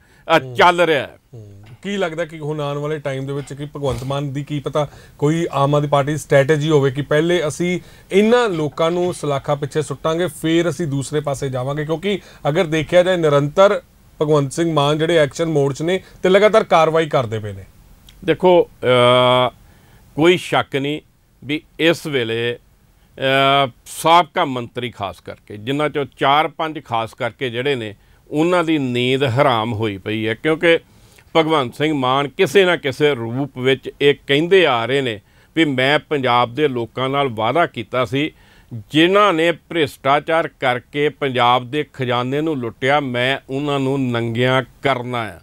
ਚੱਲ ਰਿਹਾ ਹੈ ਕੀ ਲੱਗਦਾ ਕਿ ਹੁਣ ਆਉਣ ਵਾਲੇ ਟਾਈਮ ਦੇ ਵਿੱਚ ਕਿ ਭਗਵੰਤ ਮਾਨ ਦੀ ਕੀ ਪਤਾ ਕੋਈ ਆਮ ਆਦਮੀ ਪਾਰਟੀ ਸਟ੍ਰੈਟੇਜੀ ਹੋਵੇ ਕਿ ਪਹਿਲੇ ਅਸੀਂ ਇਹਨਾਂ ਲੋਕਾਂ ਨੂੰ ਸਲਾਖਾ ਪਿੱਛੇ ਸੁੱਟਾਂਗੇ ਫਿਰ ਅਸੀਂ ਦੂਸਰੇ ਪਾਸੇ ਜਾਵਾਂਗੇ ਕਿਉਂਕਿ ਅਗਰ ਦੇਖਿਆ ਜਾਏ ਨਿਰੰਤਰ ਭਗਵੰਤ ਸਿੰਘ ਮਾਨ ਜਿਹੜੇ ਐਕਸ਼ਨ ਮੋਡ 'ਚ ਨੇ ਤੇ ਲਗਾਤਾਰ ਕਾਰਵਾਈ ਕਰਦੇ ਪਏ ਨੇ ਦੇਖੋ ਕੋਈ ਸ਼ੱਕ ਨਹੀਂ ਵੀ ਇਸ ਵੇਲੇ ਸਾਬਕਾ ਮੰਤਰੀ ਖਾਸ ਕਰਕੇ ਜਿਨ੍ਹਾਂ ਚੋਂ 4-5 ਖਾਸ ਕਰਕੇ ਜਿਹੜੇ ਨੇ ਉਹਨਾਂ ਦੀ ਨੀਂਦ ਹਰਾਮ ਹੋਈ ਪਈ ਹੈ ਕਿਉਂਕਿ ਭਗਵੰਤ ਸਿੰਘ ਮਾਨ ਕਿਸੇ ਨਾ ਕਿਸੇ ਰੂਪ ਵਿੱਚ ਇਹ ਕਹਿੰਦੇ ਆ ਰਹੇ ਨੇ ਵੀ ਮੈਂ ਪੰਜਾਬ ਦੇ ਲੋਕਾਂ ਨਾਲ ਵਾਅਦਾ ਕੀਤਾ ਸੀ ਜਿਨ੍ਹਾਂ ਨੇ ਭ੍ਰਿਸ਼ਟਾਚਾਰ ਕਰਕੇ ਪੰਜਾਬ ਦੇ ਖਜ਼ਾਨੇ ਨੂੰ ਲੁੱਟਿਆ ਮੈਂ ਉਹਨਾਂ ਨੂੰ ਨੰਗਿਆਂ ਕਰਨਾ ਹੈ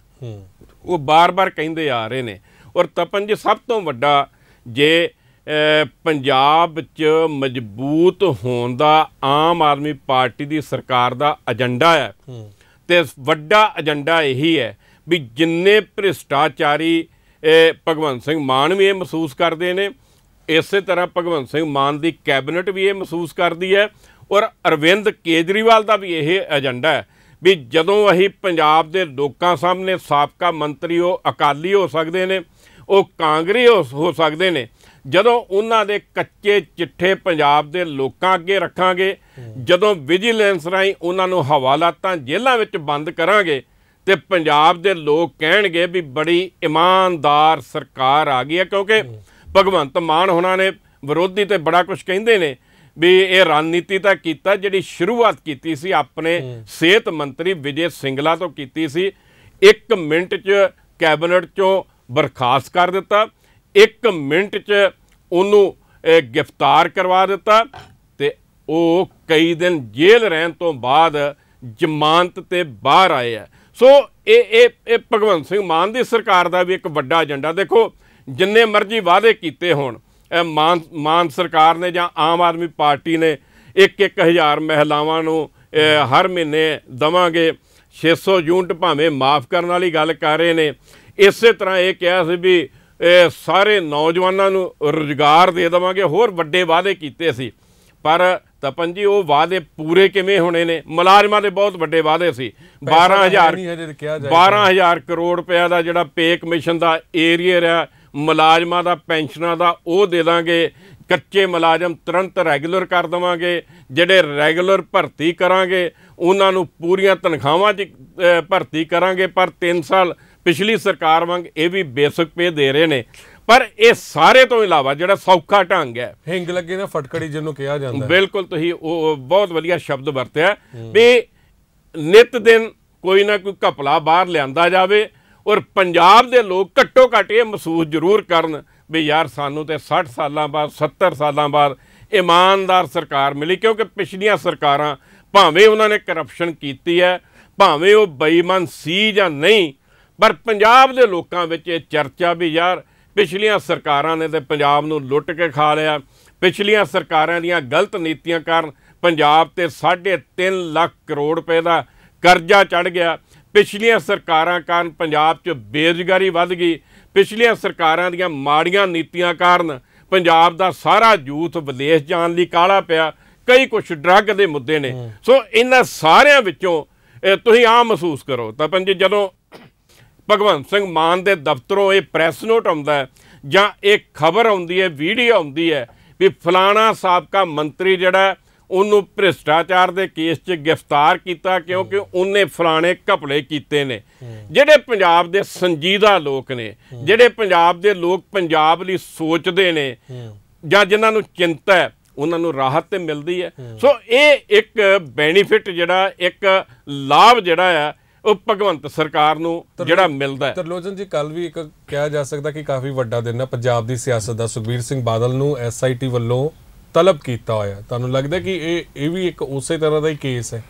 ਉਹ ਬਾਰ-ਬਾਰ ਕਹਿੰਦੇ ਆ ਰਹੇ ਨੇ ਔਰ ਤਪਨ ਜੀ ਸਭ ਤੋਂ ਵੱਡਾ ਜੇ ਪੰਜਾਬ 'ਚ ਮਜ਼ਬੂਤ ਹੋਣ ਦਾ ਆਮ ਆਦਮੀ ਪਾਰਟੀ ਦੀ ਸਰਕਾਰ ਦਾ ਏਜੰਡਾ ਹੈ ਤੇ ਵੱਡਾ ਏਜੰਡਾ ਇਹੀ ਹੈ ਵੀ ਜਿੰਨੇ ਭ੍ਰਿਸ਼ਟਾਚਾਰੀ ਭਗਵੰਤ ਸਿੰਘ ਮਾਨ ਵੀ ਇਹ ਮਹਿਸੂਸ ਕਰਦੇ ਨੇ ਇਸੇ ਤਰ੍ਹਾਂ ਭਗਵੰਤ ਸਿੰਘ ਮਾਨ ਦੀ ਕੈਬਨਿਟ ਵੀ ਇਹ ਮਹਿਸੂਸ ਕਰਦੀ ਹੈ ਔਰ ਅਰਵਿੰਦ ਕੇਜਰੀਵਾਲ ਦਾ ਵੀ ਇਹ ਏਜੰਡਾ ਹੈ ਵੀ ਜਦੋਂ ਅਸੀਂ ਪੰਜਾਬ ਦੇ ਲੋਕਾਂ ਸਾਹਮਣੇ ਸਾਬਕਾ ਮੰਤਰੀ ਉਹ ਅਕਾਲੀ ਹੋ ਸਕਦੇ ਨੇ ਉਹ ਕਾਂਗਰਸ ਹੋ ਸਕਦੇ ਨੇ ਜਦੋਂ ਉਹਨਾਂ ਦੇ ਕੱਚੇ ਚਿੱਠੇ ਪੰਜਾਬ ਦੇ ਲੋਕਾਂ ਅੱਗੇ ਰੱਖਾਂਗੇ ਜਦੋਂ ਵਿਜੀਲੈਂਸ ਰਾਈ ਉਹਨਾਂ ਨੂੰ ਹਵਾਲਾਤਾਂ ਜੇਲ੍ਹਾਂ ਵਿੱਚ ਬੰਦ ਕਰਾਂਗੇ ਤੇ ਪੰਜਾਬ ਦੇ ਲੋਕ ਕਹਿਣਗੇ ਵੀ ਬੜੀ ਇਮਾਨਦਾਰ ਸਰਕਾਰ ਆ ਗਈ ਹੈ ਕਿਉਂਕਿ ਭਗਵੰਤ ਮਾਨ ਹੋਣਾ ਨੇ ਵਿਰੋਧੀ ਤੇ ਬੜਾ ਕੁਝ ਕਹਿੰਦੇ ਨੇ ਵੀ ਇਹ ਰਣਨੀਤੀ ਤਾਂ ਕੀਤਾ ਜਿਹੜੀ ਸ਼ੁਰੂਆਤ ਕੀਤੀ ਸੀ ਆਪਣੇ ਸਿਹਤ ਮੰਤਰੀ ਵਿਜੇ ਸਿੰਗਲਾ ਤੋਂ ਕੀਤੀ ਸੀ 1 ਮਿੰਟ 'ਚ ਕੈਬਨਟ 'ਚੋਂ ਬਰਖਾਸਤ ਕਰ ਦਿੱਤਾ 1 ਮਿੰਟ 'ਚ ਉਹਨੂੰ ਗ੍ਰਿਫਤਾਰ ਕਰਵਾ ਦਿੱਤਾ ਤੇ ਉਹ ਕਈ ਦਿਨ ਜੇਲ੍ਹ ਰਹਿਣ ਤੋਂ ਬਾਅਦ ਜ਼ਮਾਨਤ ਤੇ ਬਾਹਰ ਆਏ ਆ ਸੋ ਇਹ ਇਹ ਇਹ ਭਗਵੰਤ ਸਿੰਘ ਮਾਨ ਦੀ ਸਰਕਾਰ ਦਾ ਵੀ ਇੱਕ ਵੱਡਾ ਏਜੰਡਾ ਦੇਖੋ ਜਿੰਨੇ ਮਰਜ਼ੀ ਵਾਅਦੇ ਕੀਤੇ ਹੋਣ ਮਾਨ ਮਾਨ ਸਰਕਾਰ ਨੇ ਜਾਂ ਆਮ ਆਦਮੀ ਪਾਰਟੀ ਨੇ ਇੱਕ ਇੱਕ ਹਜ਼ਾਰ ਮਹਿਲਾਵਾਂ ਨੂੰ ਹਰ ਮਹੀਨੇ ਦਵਾਂਗੇ 600 ਯੂਨਿਟ ਭਾਵੇਂ ਮਾਫ ਕਰਨ ਵਾਲੀ ਗੱਲ ਕਰ ਰਹੇ ਨੇ ਇਸੇ ਤਰ੍ਹਾਂ ਇਹ ਕਿਹਾ ਸੀ ਵੀ ਸਾਰੇ ਨੌਜਵਾਨਾਂ ਨੂੰ ਰੋਜ਼ਗਾਰ ਦੇ ਦੇਵਾਂਗੇ ਹੋਰ ਵੱਡੇ ਵਾਅਦੇ ਕੀਤੇ ਸੀ ਪਰ ਤਪਨ ਜੀ ਉਹ ਵਾਅਦੇ ਪੂਰੇ ਕਿਵੇਂ ਹੋਣੇ ਨੇ ਮੁਲਾਜ਼ਮਾਂ ਦੇ ਬਹੁਤ ਵੱਡੇ ਵਾਅਦੇ ਸੀ 12000 12000 ਕਰੋੜ ਰੁਪਏ ਦਾ ਜਿਹੜਾ ਪੇ ਕਮਿਸ਼ਨ ਦਾ ਏਰੀਅਰ ਆ ਮੁਲਾਜ਼ਮਾਂ ਦਾ ਪੈਨਸ਼ਨਾਂ ਦਾ ਉਹ ਦੇ ਦਾਂਗੇ ਕੱਚੇ ਮੁਲਾਜ਼ਮ ਤੁਰੰਤ ਰੈਗੂਲਰ ਕਰ ਦਵਾਂਗੇ ਜਿਹੜੇ ਰੈਗੂਲਰ ਭਰਤੀ ਕਰਾਂਗੇ ਉਹਨਾਂ ਨੂੰ ਪੂਰੀਆਂ ਤਨਖਾਹਾਂ 'ਚ ਭਰਤੀ ਕਰਾਂਗੇ ਪਰ 3 ਸਾਲ ਪਿਛਲੀ ਸਰਕਾਰ ਵਾਂਗ ਇਹ ਵੀ ਬੇਸਿਕ ਪੇ ਦੇ ਰਹੇ ਨੇ ਪਰ ਇਹ ਸਾਰੇ ਤੋਂ ਇਲਾਵਾ ਜਿਹੜਾ ਸੌਖਾ ਢੰਗ ਹੈ ਹਿੰਗ ਲੱਗੇ ਨਾ ਫਟਕੜੀ ਜਿਹਨੂੰ ਕਿਹਾ ਜਾਂਦਾ ਬਿਲਕੁਲ ਤੁਸੀਂ ਉਹ ਬਹੁਤ ਵਧੀਆ ਸ਼ਬਦ ਵਰਤਿਆ ਵੀ ਨਿਤ ਦਿਨ ਕੋਈ ਨਾ ਕੋਈ ਘਪਲਾ ਬਾਹਰ ਲਿਆਂਦਾ ਜਾਵੇ ਔਰ ਪੰਜਾਬ ਦੇ ਲੋਕ ਘੱਟੋ ਘੱਟ ਇਹ ਮਹਿਸੂਸ ਜ਼ਰੂਰ ਕਰਨ ਵੀ ਯਾਰ ਸਾਨੂੰ ਤੇ 60 ਸਾਲਾਂ ਬਾਅਦ 70 ਸਾਲਾਂ ਬਾਅਦ ਇਮਾਨਦਾਰ ਸਰਕਾਰ ਮਿਲੀ ਕਿਉਂਕਿ ਪਿਛਲੀਆਂ ਸਰਕਾਰਾਂ ਭਾਵੇਂ ਉਹਨਾਂ ਨੇ ਕਰਪਸ਼ਨ ਕੀਤੀ ਹੈ ਭਾਵੇਂ ਉਹ ਬੇਈਮਾਨ ਸੀ ਜਾਂ ਨਹੀਂ ਪਰ ਪੰਜਾਬ ਦੇ ਲੋਕਾਂ ਵਿੱਚ ਇਹ ਚਰਚਾ ਵੀ ਯਾਰ ਪਿਛਲੀਆਂ ਸਰਕਾਰਾਂ ਨੇ ਤੇ ਪੰਜਾਬ ਨੂੰ ਲੁੱਟ ਕੇ ਖਾ ਲਿਆ ਪਿਛਲੀਆਂ ਸਰਕਾਰਾਂ ਦੀਆਂ ਗਲਤ ਨੀਤੀਆਂ ਕਾਰਨ ਪੰਜਾਬ ਤੇ 3.5 ਲੱਖ ਕਰੋੜ ਰੁਪਏ ਦਾ ਕਰਜ਼ਾ ਚੜ ਗਿਆ ਪਿਛਲੀਆਂ ਸਰਕਾਰਾਂ ਕਾਰਨ ਪੰਜਾਬ 'ਚ ਬੇਰੁਜ਼ਗਾਰੀ ਵੱਧ ਗਈ ਪਿਛਲੀਆਂ ਸਰਕਾਰਾਂ ਦੀਆਂ ਮਾੜੀਆਂ ਨੀਤੀਆਂ ਕਾਰਨ ਪੰਜਾਬ ਦਾ ਸਾਰਾ ਯੂਥ ਵਿਦੇਸ਼ ਜਾਣ ਲਈ ਕਾਲਾ ਪਿਆ ਕਈ ਕੁਝ ਡਰੱਗ ਦੇ ਮੁੱਦੇ ਨੇ ਸੋ ਇਹਨਾਂ ਸਾਰਿਆਂ ਵਿੱਚੋਂ ਤੁਸੀਂ ਆਮ ਮਹਿਸੂਸ ਕਰੋ ਤਾਂ ਪੰਜ ਜਦੋਂ ਭਗਵੰਤ ਸਿੰਘ ਮਾਨ ਦੇ ਦਫ਼ਤਰੋਂ ਇਹ ਪ੍ਰੈਸ ਨੋਟ ਆਉਂਦਾ ਜਾਂ ਇਹ ਖਬਰ ਆਉਂਦੀ ਹੈ ਵੀਡੀਓ ਆਉਂਦੀ ਹੈ ਵੀ ਫਲਾਣਾ ਸਾਬਕਾ ਮੰਤਰੀ ਜਿਹੜਾ ਉਹਨੂੰ ਭ੍ਰਿਸ਼ਟਾਚਾਰ ਦੇ ਕੇਸ 'ਚ ਗ੍ਰਿਫਤਾਰ ਕੀਤਾ ਕਿਉਂਕਿ ਉਹਨੇ ਫਲਾਣੇ ਘਪਲੇ ਕੀਤੇ ਨੇ ਜਿਹੜੇ ਪੰਜਾਬ ਦੇ ਸੰਜੀਦਾ ਲੋਕ ਨੇ ਜਿਹੜੇ ਪੰਜਾਬ ਦੇ ਲੋਕ ਪੰਜਾਬ ਲਈ ਸੋਚਦੇ ਨੇ ਜਾਂ ਜਿਨ੍ਹਾਂ ਨੂੰ ਚਿੰਤਾ ਹੈ ਉਹਨਾਂ ਨੂੰ ਰਾਹਤ ਤੇ ਮਿਲਦੀ ਹੈ ਸੋ ਇਹ ਇੱਕ ਬੈਨੀਫਿਟ ਜਿਹੜਾ ਇੱਕ ਲਾਭ ਜਿਹੜਾ ਆ ਉਹ ਭਗਵੰਤ ਸਰਕਾਰ ਨੂੰ ਜਿਹੜਾ ਮਿਲਦਾ ਹੈ ਤਰਲੋਜਨ ਜੀ ਕੱਲ ਵੀ ਇੱਕ ਕਿਹਾ ਜਾ ਸਕਦਾ ਕਿ ਕਾਫੀ ਵੱਡਾ ਦਿਨ ਹੈ ਪੰਜਾਬ ਦੀ ਸਿਆਸਤ ਦਾ ਸੁਖਬੀਰ ਸਿੰਘ ਬਾਦਲ ਨੂੰ ਐਸਆਈਟੀ ਵੱਲੋਂ ਤਲਬ ਕੀਤਾ ਹੋਇਆ ਤੁਹਾਨੂੰ ਲੱਗਦਾ ਕਿ ਇਹ ਇਹ ਵੀ ਇੱਕ ਉਸੇ ਤਰ੍ਹਾਂ ਦਾ ਹੀ ਕੇਸ ਹੈ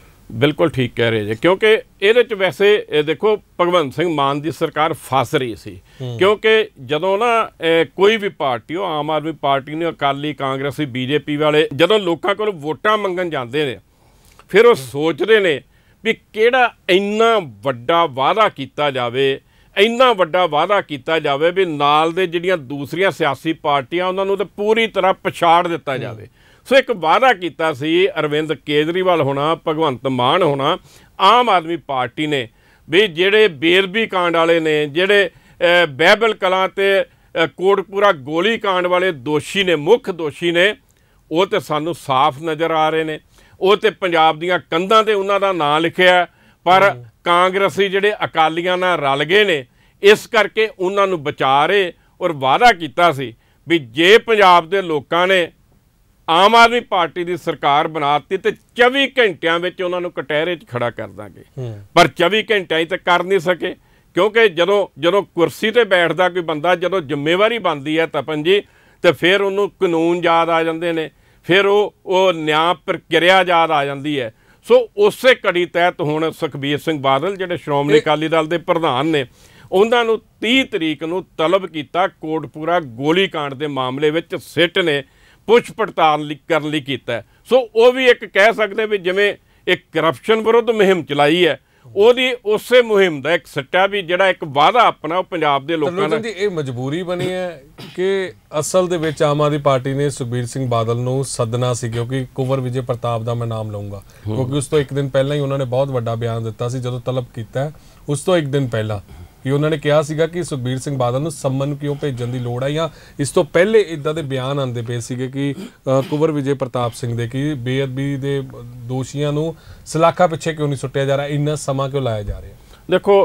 ਬਿਲਕੁਲ ਠੀਕ ਕਹਿ ਰਹੇ ਜੀ ਕਿਉਂਕਿ ਇਹਦੇ ਚ ਵੈਸੇ ਇਹ ਦੇਖੋ ਭਗਵੰਤ ਸਿੰਘ ਮਾਨ ਦੀ ਸਰਕਾਰ ਫਸ ਰਹੀ ਸੀ ਕਿਉਂਕਿ ਜਦੋਂ ਨਾ ਕੋਈ ਵੀ ਪਾਰਟੀ ਉਹ ਆਮ ਆਦਮੀ ਪਾਰਟੀ ਨੇ ਅਕਾਲੀ ਕਾਂਗਰਸੀ ਬੀਜੇਪੀ ਵਾਲੇ ਜਦੋਂ ਲੋਕਾਂ ਕੋਲ ਵੋਟਾਂ ਮੰਗਣ ਜਾਂਦੇ ਨੇ ਫਿਰ ਉਹ ਸੋਚਦੇ ਨੇ ਵੀ ਕਿਹੜਾ ਇੰਨਾ ਵੱਡਾ ਵਾਅਦਾ ਕੀਤਾ ਜਾਵੇ ਇੰਨਾ ਵੱਡਾ ਵਾਅਦਾ ਕੀਤਾ ਜਾਵੇ ਵੀ ਨਾਲ ਦੇ ਜਿਹੜੀਆਂ ਦੂਸਰੀਆਂ ਸਿਆਸੀ ਪਾਰਟੀਆਂ ਉਹਨਾਂ ਨੂੰ ਤੇ ਪੂਰੀ ਤਰ੍ਹਾਂ ਪਛਾੜ ਦਿੱਤਾ ਜਾਵੇ ਸੋ ਇੱਕ ਵਾਅਦਾ ਕੀਤਾ ਸੀ ਅਰਵਿੰਦ ਕੇਜਰੀਵਾਲ ਹੋਣਾ ਭਗਵੰਤ ਮਾਨ ਹੋਣਾ ਆਮ ਆਦਮੀ ਪਾਰਟੀ ਨੇ ਵੀ ਜਿਹੜੇ ਬੇਰਬੀ ਕਾਂਡ ਵਾਲੇ ਨੇ ਜਿਹੜੇ ਬਹਿਬਲ ਕਲਾਂ ਤੇ ਕੋਟਪੂਰਾ ਗੋਲੀ ਕਾਂਡ ਵਾਲੇ ਦੋਸ਼ੀ ਨੇ ਮੁੱਖ ਦੋਸ਼ੀ ਨੇ ਉਹ ਤੇ ਸਾਨੂੰ ਸਾਫ਼ ਨਜ਼ਰ ਆ ਰਹੇ ਨੇ ਉਹ ਤੇ ਪੰਜਾਬ ਦੀਆਂ ਕੰਧਾਂ ਤੇ ਉਹਨਾਂ ਦਾ ਨਾਂ ਲਿਖਿਆ ਪਰ ਕਾਂਗਰਸੀ ਜਿਹੜੇ ਅਕਾਲੀਆਂ ਨਾਲ ਰਲ ਗਏ ਨੇ ਇਸ ਕਰਕੇ ਉਹਨਾਂ ਨੂੰ ਵਿਚਾਰੇ ਔਰ ਵਾਅਦਾ ਕੀਤਾ ਸੀ ਵੀ ਜੇ ਪੰਜਾਬ ਦੇ ਲੋਕਾਂ ਨੇ ਆਮ ਆਦਮੀ ਪਾਰਟੀ ਦੀ ਸਰਕਾਰ ਬਣਾ ਦਿੱਤੀ ਤੇ 24 ਘੰਟਿਆਂ ਵਿੱਚ ਉਹਨਾਂ ਨੂੰ ਕਟਹਿਰੇ 'ਚ ਖੜਾ ਕਰ ਦਾਂਗੇ ਪਰ 24 ਘੰਟਿਆਂ ਹੀ ਤਾਂ ਕਰ ਨਹੀਂ ਸਕੇ ਕਿਉਂਕਿ ਜਦੋਂ ਜਦੋਂ ਕੁਰਸੀ ਤੇ ਬੈਠਦਾ ਕੋਈ ਬੰਦਾ ਜਦੋਂ ਜ਼ਿੰਮੇਵਾਰੀ ਬਣਦੀ ਹੈ ਤਪਨ ਜੀ ਤੇ ਫਿਰ ਉਹਨੂੰ ਕਾਨੂੰਨ ਯਾਦ ਆ ਜਾਂਦੇ ਨੇ ਫਿਰ ਉਹ ਉਹ ਨਿਆਂ ਪ੍ਰਕਿਰਿਆ ਯਾਦ ਆ ਜਾਂਦੀ ਹੈ ਸੋ ਉਸੇ ਕੜੀ ਤਹਿਤ ਹੁਣ ਸੁਖਬੀਰ ਸਿੰਘ ਬਾਦਲ ਜਿਹੜੇ ਸ਼੍ਰੋਮਣੀ ਅਕਾਲੀ ਦਲ ਦੇ ਪ੍ਰਧਾਨ ਨੇ ਉਹਨਾਂ ਨੂੰ 30 ਤਰੀਕ ਨੂੰ ਤਲਬ ਕੀਤਾ ਕੋਟਪੂਰਾ ਗੋਲੀकांड ਦੇ ਮਾਮਲੇ ਵਿੱਚ ਸਿੱਟ ਨੇ ਪੁੱਛ ਪੜਤਾਲ ਕਰਨ ਲਈ ਕੀਤਾ ਸੋ ਉਹ ਵੀ ਇੱਕ ਕਹਿ ਸਕਦੇ ਵੀ ਜਿਵੇਂ ਇੱਕ ਕਰਪਸ਼ਨ ਵਿਰੁੱਧ ਮਹਿੰਮ ਚਲਾਈ ਹੈ ਉਹਦੀ ਉਸੇ ਮੁਹਿੰਮ ਦਾ ਇੱਕ ਸੱਟਾ ਵੀ ਜਿਹੜਾ ਇੱਕ ਵਾਅਦਾ ਆਪਣਾ ਉਹ ਪੰਜਾਬ ਦੇ ਲੋਕਾਂ ਨਾਲ ਦੀ ਇਹ ਮਜਬੂਰੀ ਬਣੀ ਹੈ ਕਿ ਅਸਲ ਦੇ ਵਿੱਚ ਆਮ ਆਦਮੀ ਪਾਰਟੀ ਨੇ ਸੁਖਬੀਰ ਸਿੰਘ ਬਾਦਲ ਨੂੰ ਸੱਦਣਾ ਸੀ ਕਿਉਂਕਿ ਕੁਵਰ ਵਿਜੇ ਪ੍ਰਤਾਪ ਦਾ ਮੈਂ ਨਾਮ ਲਵਾਂਗਾ ਕਿਉਂਕਿ ਉਸ ਤੋਂ ਇੱਕ ਦਿਨ ਪਹਿਲਾਂ ਹੀ ਉਹਨਾਂ ਨੇ ਬਹੁਤ ਵੱਡਾ ਬਿਆਨ ਦਿੱਤਾ ਸੀ ਜਦੋਂ ਤਲਬ ਕੀਤਾ ਉਸ ਤੋਂ ਇੱਕ ਦਿਨ ਪਹਿਲਾਂ ਕਿ ਉਹਨਾਂ ਨੇ ਕਿਹਾ ਸੀਗਾ ਕਿ ਸੁਖਬੀਰ ਸਿੰਘ ਬਾਦਲ ਨੂੰ ਸੰਮਨ ਕਿਉਂ ਭੇਜਣ ਦੀ ਲੋੜ ਆ ਜਾਂ ਇਸ ਤੋਂ ਪਹਿਲੇ ਇਦਾਂ ਦੇ ਬਿਆਨ ਆਂਦੇ ਪਏ ਸੀਗੇ ਕਿ ਕੁਵਰ ਵਿਜੇ ਪ੍ਰਤਾਪ ਸਿੰਘ ਦੇ ਕਿ ਬੇਅਦਬੀ ਦੇ ਦੋਸ਼ੀਆਂ ਨੂੰ ਸਲਾਖਾ ਪਿੱਛੇ ਕਿਉਂ ਨਹੀਂ ਸੁੱਟਿਆ ਜਾ ਰਿਹਾ ਇੰਨਾ ਸਮਾਂ ਕਿਉਂ ਲਾਇਆ ਜਾ ਰਿਹਾ ਦੇਖੋ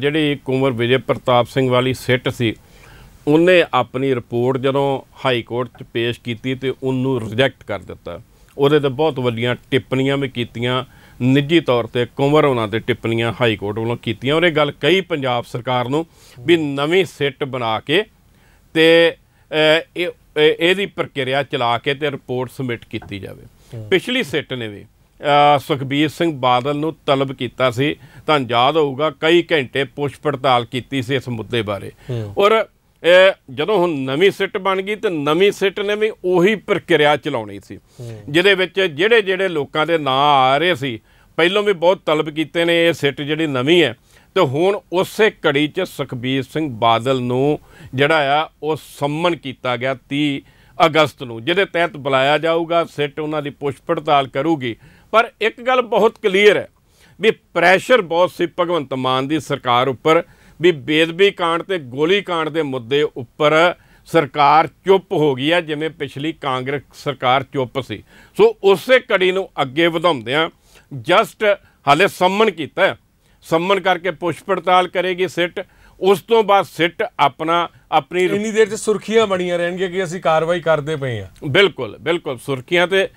ਜਿਹੜੀ ਕੁਵਰ ਵਿਜੇ ਪ੍ਰਤਾਪ ਸਿੰਘ ਵਾਲੀ ਸਿੱਟ ਸੀ ਉਹਨੇ ਆਪਣੀ ਰਿਪੋਰਟ ਜਦੋਂ ਹਾਈ ਕੋਰਟ 'ਚ ਪੇਸ਼ ਕੀਤੀ ਤੇ ਉਹਨੂੰ ਰਿਜੈਕਟ ਕਰ ਦਿੱਤਾ ਉਹਦੇ ਤੇ ਬਹੁਤ ਵੱਡੀਆਂ ਟਿੱਪਣੀਆਂ ਵੀ ਕੀਤੀਆਂ ਨਿੱਜੀ ਤੌਰ ਤੇ ਕੁੰਵਰ ਉਹਨਾਂ ਤੇ ਟਿੱਪਣੀਆਂ ਹਾਈ ਕੋਰਟ ਵੱਲੋਂ ਕੀਤੀਆਂ ਔਰ ਇਹ ਗੱਲ ਕਈ ਪੰਜਾਬ ਸਰਕਾਰ ਨੂੰ ਵੀ ਨਵੀਂ ਸਿੱਟ ਬਣਾ ਕੇ ਤੇ ਇਹ ਇਹਦੀ ਪ੍ਰਕਿਰਿਆ ਚਲਾ ਕੇ ਤੇ ਰਿਪੋਰਟ ਸਬਮਿਟ ਕੀਤੀ ਜਾਵੇ ਪਿਛਲੀ ਸਿੱਟ ਨੇ ਵੀ ਸੁਖਬੀਰ ਸਿੰਘ ਬਾਦਲ ਨੂੰ ਤਲਬ ਕੀਤਾ ਸੀ ਤਾਂ ਯਾਦ ਹੋਊਗਾ ਕਈ ਘੰਟੇ ਪੁੱਛ ਪੜਤਾਲ ਕੀਤੀ ਸੀ ਇਸ ਮੁੱਦੇ ਬਾਰੇ ਔਰ ਜਦੋਂ ਹੁਣ ਨਵੀਂ ਸਿੱਟ ਬਣ ਗਈ ਤੇ ਨਵੀਂ ਸਿੱਟ ਨੇ ਵੀ ਉਹੀ ਪ੍ਰਕਿਰਿਆ ਚਲਾਉਣੀ ਸੀ ਜਿਹਦੇ ਵਿੱਚ ਜਿਹੜੇ ਜਿਹੜੇ ਲੋਕਾਂ ਦੇ ਨਾਂ ਆ ਰਹੇ ਸੀ ਪਹਿਲਾਂ ਵੀ ਬਹੁਤ ਤਲਬ ਕੀਤੇ ਨੇ ਇਹ ਸਿੱਟ ਜਿਹੜੀ ਨਵੀਂ ਹੈ ਤੇ ਹੁਣ ਉਸੇ ਘੜੀ 'ਚ ਸੁਖਬੀਰ ਸਿੰਘ ਬਾਦਲ ਨੂੰ ਜਿਹੜਾ ਆ ਉਹ ਸੰਮਨ ਕੀਤਾ ਗਿਆ 30 ਅਗਸਤ ਨੂੰ ਜਿਹਦੇ ਤਹਿਤ ਬੁਲਾਇਆ ਜਾਊਗਾ ਸਿੱਟ ਉਹਨਾਂ ਦੀ ਪੁੱਛ ਪੜਤਾਲ ਕਰੂਗੀ ਪਰ ਇੱਕ ਗੱਲ ਬਹੁਤ ਕਲੀਅਰ ਹੈ ਵੀ ਪ੍ਰੈਸ਼ਰ ਬਹੁਤ ਸੀ ਭਗਵੰਤ ਮਾਨ ਦੀ ਸਰਕਾਰ ਉੱਪਰ ਵੀ ਬੇਦਬੀ ਕਾਂਡ ਤੇ ਗੋਲੀ ਕਾਂਡ ਦੇ ਮੁੱਦੇ ਉੱਪਰ ਸਰਕਾਰ ਚੁੱਪ ਹੋ ਗਈ ਹੈ ਜਿਵੇਂ ਪਿਛਲੀ ਕਾਂਗਰਸ ਸਰਕਾਰ ਚੁੱਪ ਸੀ ਸੋ ਉਸੇ ਕੜੀ ਨੂੰ ਅੱਗੇ ਵਧਾਉਂਦਿਆਂ ਜਸਟ ਹਾਲੇ ਸੰਮਨ ਕੀਤਾ ਸੰਮਨ ਕਰਕੇ ਪੁਸ਼ ਪੜਤਾਲ ਕਰੇਗੀ ਸਿੱਟ ਉਸ ਤੋਂ ਬਾਅਦ ਸਿੱਟ ਆਪਣਾ ਆਪਣੀ ਇੰਨੀ ਦੇਰ 'ਚ ਸੁਰਖੀਆਂ ਬਣੀਆਂ ਰਹਿਣਗੀਆਂ ਕਿ ਅਸੀਂ ਕਾਰਵਾਈ ਕਰਦੇ ਪਏ ਆ ਬਿਲਕੁਲ ਬਿਲਕੁਲ ਸੁਰਖੀਆਂ ਤੇ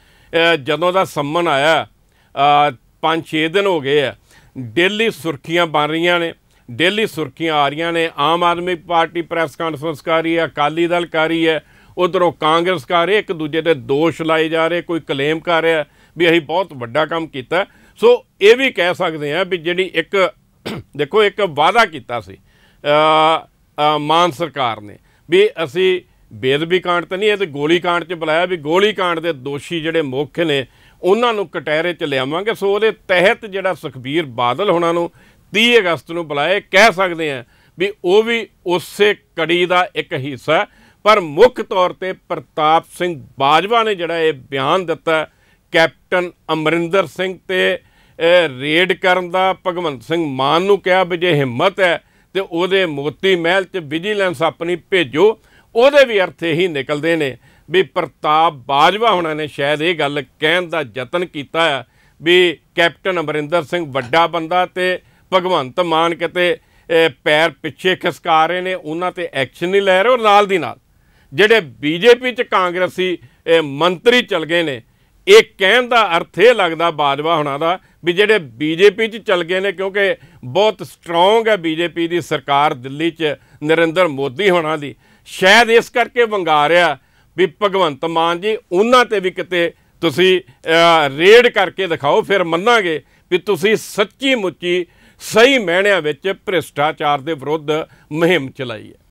ਜਦੋਂ ਦਾ ਸੰਮਨ ਆਇਆ 5-6 ਦਿਨ ਹੋ ਗਏ ਆ ਡੇਲੀ ਸੁਰਖੀਆਂ ਬਣ ਰਹੀਆਂ ਨੇ ਡੇਲੀ ਸੁਰਖੀਆਂ ਆ ਰਹੀਆਂ ਨੇ Aam Aadmi party press conference ਕਰ ਰਹੀ ਹੈ ਅਕਾਲੀ ਦਲ ਕਰ ਰਹੀ ਹੈ ਉਧਰੋਂ ਕਾਂਗਰਸ ਕਰ ਰਹੀ ਇੱਕ ਦੂਜੇ ਤੇ ਦੋਸ਼ ਲਾਏ ਜਾ ਰਹੇ ਕੋਈ ਕਲੇਮ ਕਰ ਰਿਹਾ ਵੀ ਅਸੀਂ ਬਹੁਤ ਵੱਡਾ ਕੰਮ ਕੀਤਾ ਸੋ ਇਹ ਵੀ ਕਹਿ ਸਕਦੇ ਆ ਵੀ ਜਿਹੜੀ ਇੱਕ <clears throat> ਦੇਖੋ ਇੱਕ ਵਾਅਦਾ ਕੀਤਾ ਸੀ ਮਾਨ ਸਰਕਾਰ ਨੇ ਵੀ ਅਸੀਂ ਬੇਦਬੀ ਕਾਂਡ ਤਾਂ ਨਹੀਂ ਇਹ ਤੇ ਗੋਲੀ ਕਾਂਡ 'ਚ ਬੁਲਾਇਆ ਵੀ ਗੋਲੀ ਕਾਂਡ ਦੇ ਦੋਸ਼ੀ ਜਿਹੜੇ ਮੁੱਖ ਨੇ ਉਹਨਾਂ ਨੂੰ ਕਟਹਿਰੇ 'ਚ ਲਿਆਵਾਂਗੇ ਸੋ ਉਹਦੇ ਤਹਿਤ ਜਿਹੜਾ ਸੁਖਬੀਰ ਬਾਦਲ ਹੋਣਾ ਨੂੰ 30 ਅਗਸਤ ਨੂੰ ਬੁਲਾਏ ਕਹਿ ਸਕਦੇ ਆ ਵੀ ਉਹ ਵੀ ਉਸੇ ਕੜੀ ਦਾ ਇੱਕ ਹਿੱਸਾ ਪਰ ਮੁੱਖ ਤੌਰ ਤੇ ਪ੍ਰਤਾਪ ਸਿੰਘ ਬਾਜਵਾ ਨੇ ਜਿਹੜਾ ਇਹ ਬਿਆਨ ਦਿੱਤਾ ਕੈਪਟਨ ਅਮਰਿੰਦਰ ਸਿੰਘ ਤੇ ਰੇਡ ਕਰਨ ਦਾ ਭਗਵੰਤ ਸਿੰਘ ਮਾਨ ਨੂੰ ਕਿਹਾ ਵੀ ਜੇ ਹਿੰਮਤ ਹੈ ਤੇ ਉਹਦੇ ਮੋਤੀ ਮਹਿਲ ਤੇ ਵਿਜੀਲੈਂਸ ਆਪਣੀ ਭੇਜੋ ਉਹਦੇ ਵੀ ਅਰਥ ਇਹੀ ਨਿਕਲਦੇ ਨੇ ਵੀ ਪ੍ਰਤਾਪ ਬਾਜਵਾ ਹੁਣਾਂ ਨੇ ਸ਼ਾਇਦ ਇਹ ਗੱਲ ਕਹਿਣ ਦਾ ਯਤਨ ਕੀਤਾ ਹੈ ਵੀ ਕੈਪਟਨ ਅਮਰਿੰਦਰ ਸਿੰਘ ਵੱਡਾ ਬੰਦਾ ਤੇ ਭਗਵੰਤ ਮਾਨ ਕਿਤੇ ਪੈਰ ਪਿੱਛੇ ਖਿਸਕਾ ਰਹੇ ਨੇ ਉਹਨਾਂ ਤੇ ਐਕਸ਼ਨ ਨਹੀਂ ਲੈ ਰਹੇ ਔਰ ਨਾਲ ਦੀ ਨਾਲ ਜਿਹੜੇ ਬੀਜੇਪੀ 'ਚ ਕਾਂਗਰਸੀ ਮੰਤਰੀ ਚਲ ਗਏ ਨੇ ਇਹ ਕਹਿਣ ਦਾ ਅਰਥ ਇਹ ਲੱਗਦਾ ਬਾਜਵਾ ਹੁਣਾਂ ਦਾ ਵੀ ਜਿਹੜੇ ਬੀਜੇਪੀ 'ਚ ਚੱਲ ਗਏ ਨੇ ਕਿਉਂਕਿ ਬਹੁਤ ਸਟਰੋਂਗ ਹੈ ਬੀਜੇਪੀ ਦੀ ਸਰਕਾਰ ਦਿੱਲੀ 'ਚ ਨਰਿੰਦਰ ਮੋਦੀ ਹੁਣਾਂ ਦੀ ਸ਼ਾਇਦ ਇਸ ਕਰਕੇ ਵੰਗਾਰਿਆ ਵੀ ਭਗਵੰਤ ਮਾਨ ਜੀ ਉਹਨਾਂ ਤੇ ਵੀ ਕਿਤੇ ਤੁਸੀਂ ਰੇਡ ਕਰਕੇ ਦਿਖਾਓ ਫਿਰ ਮੰਨਾਂਗੇ ਵੀ ਤੁਸੀਂ ਸੱਚੀ ਮੁੱਚੀ ਸਹੀ ਮਹਿਣਿਆਂ ਵਿੱਚ ਭ੍ਰਿਸ਼ਟਾਚਾਰ ਦੇ ਵਿਰੁੱਧ ਮੁਹਿੰਮ ਚਲਾਈ ਹੈ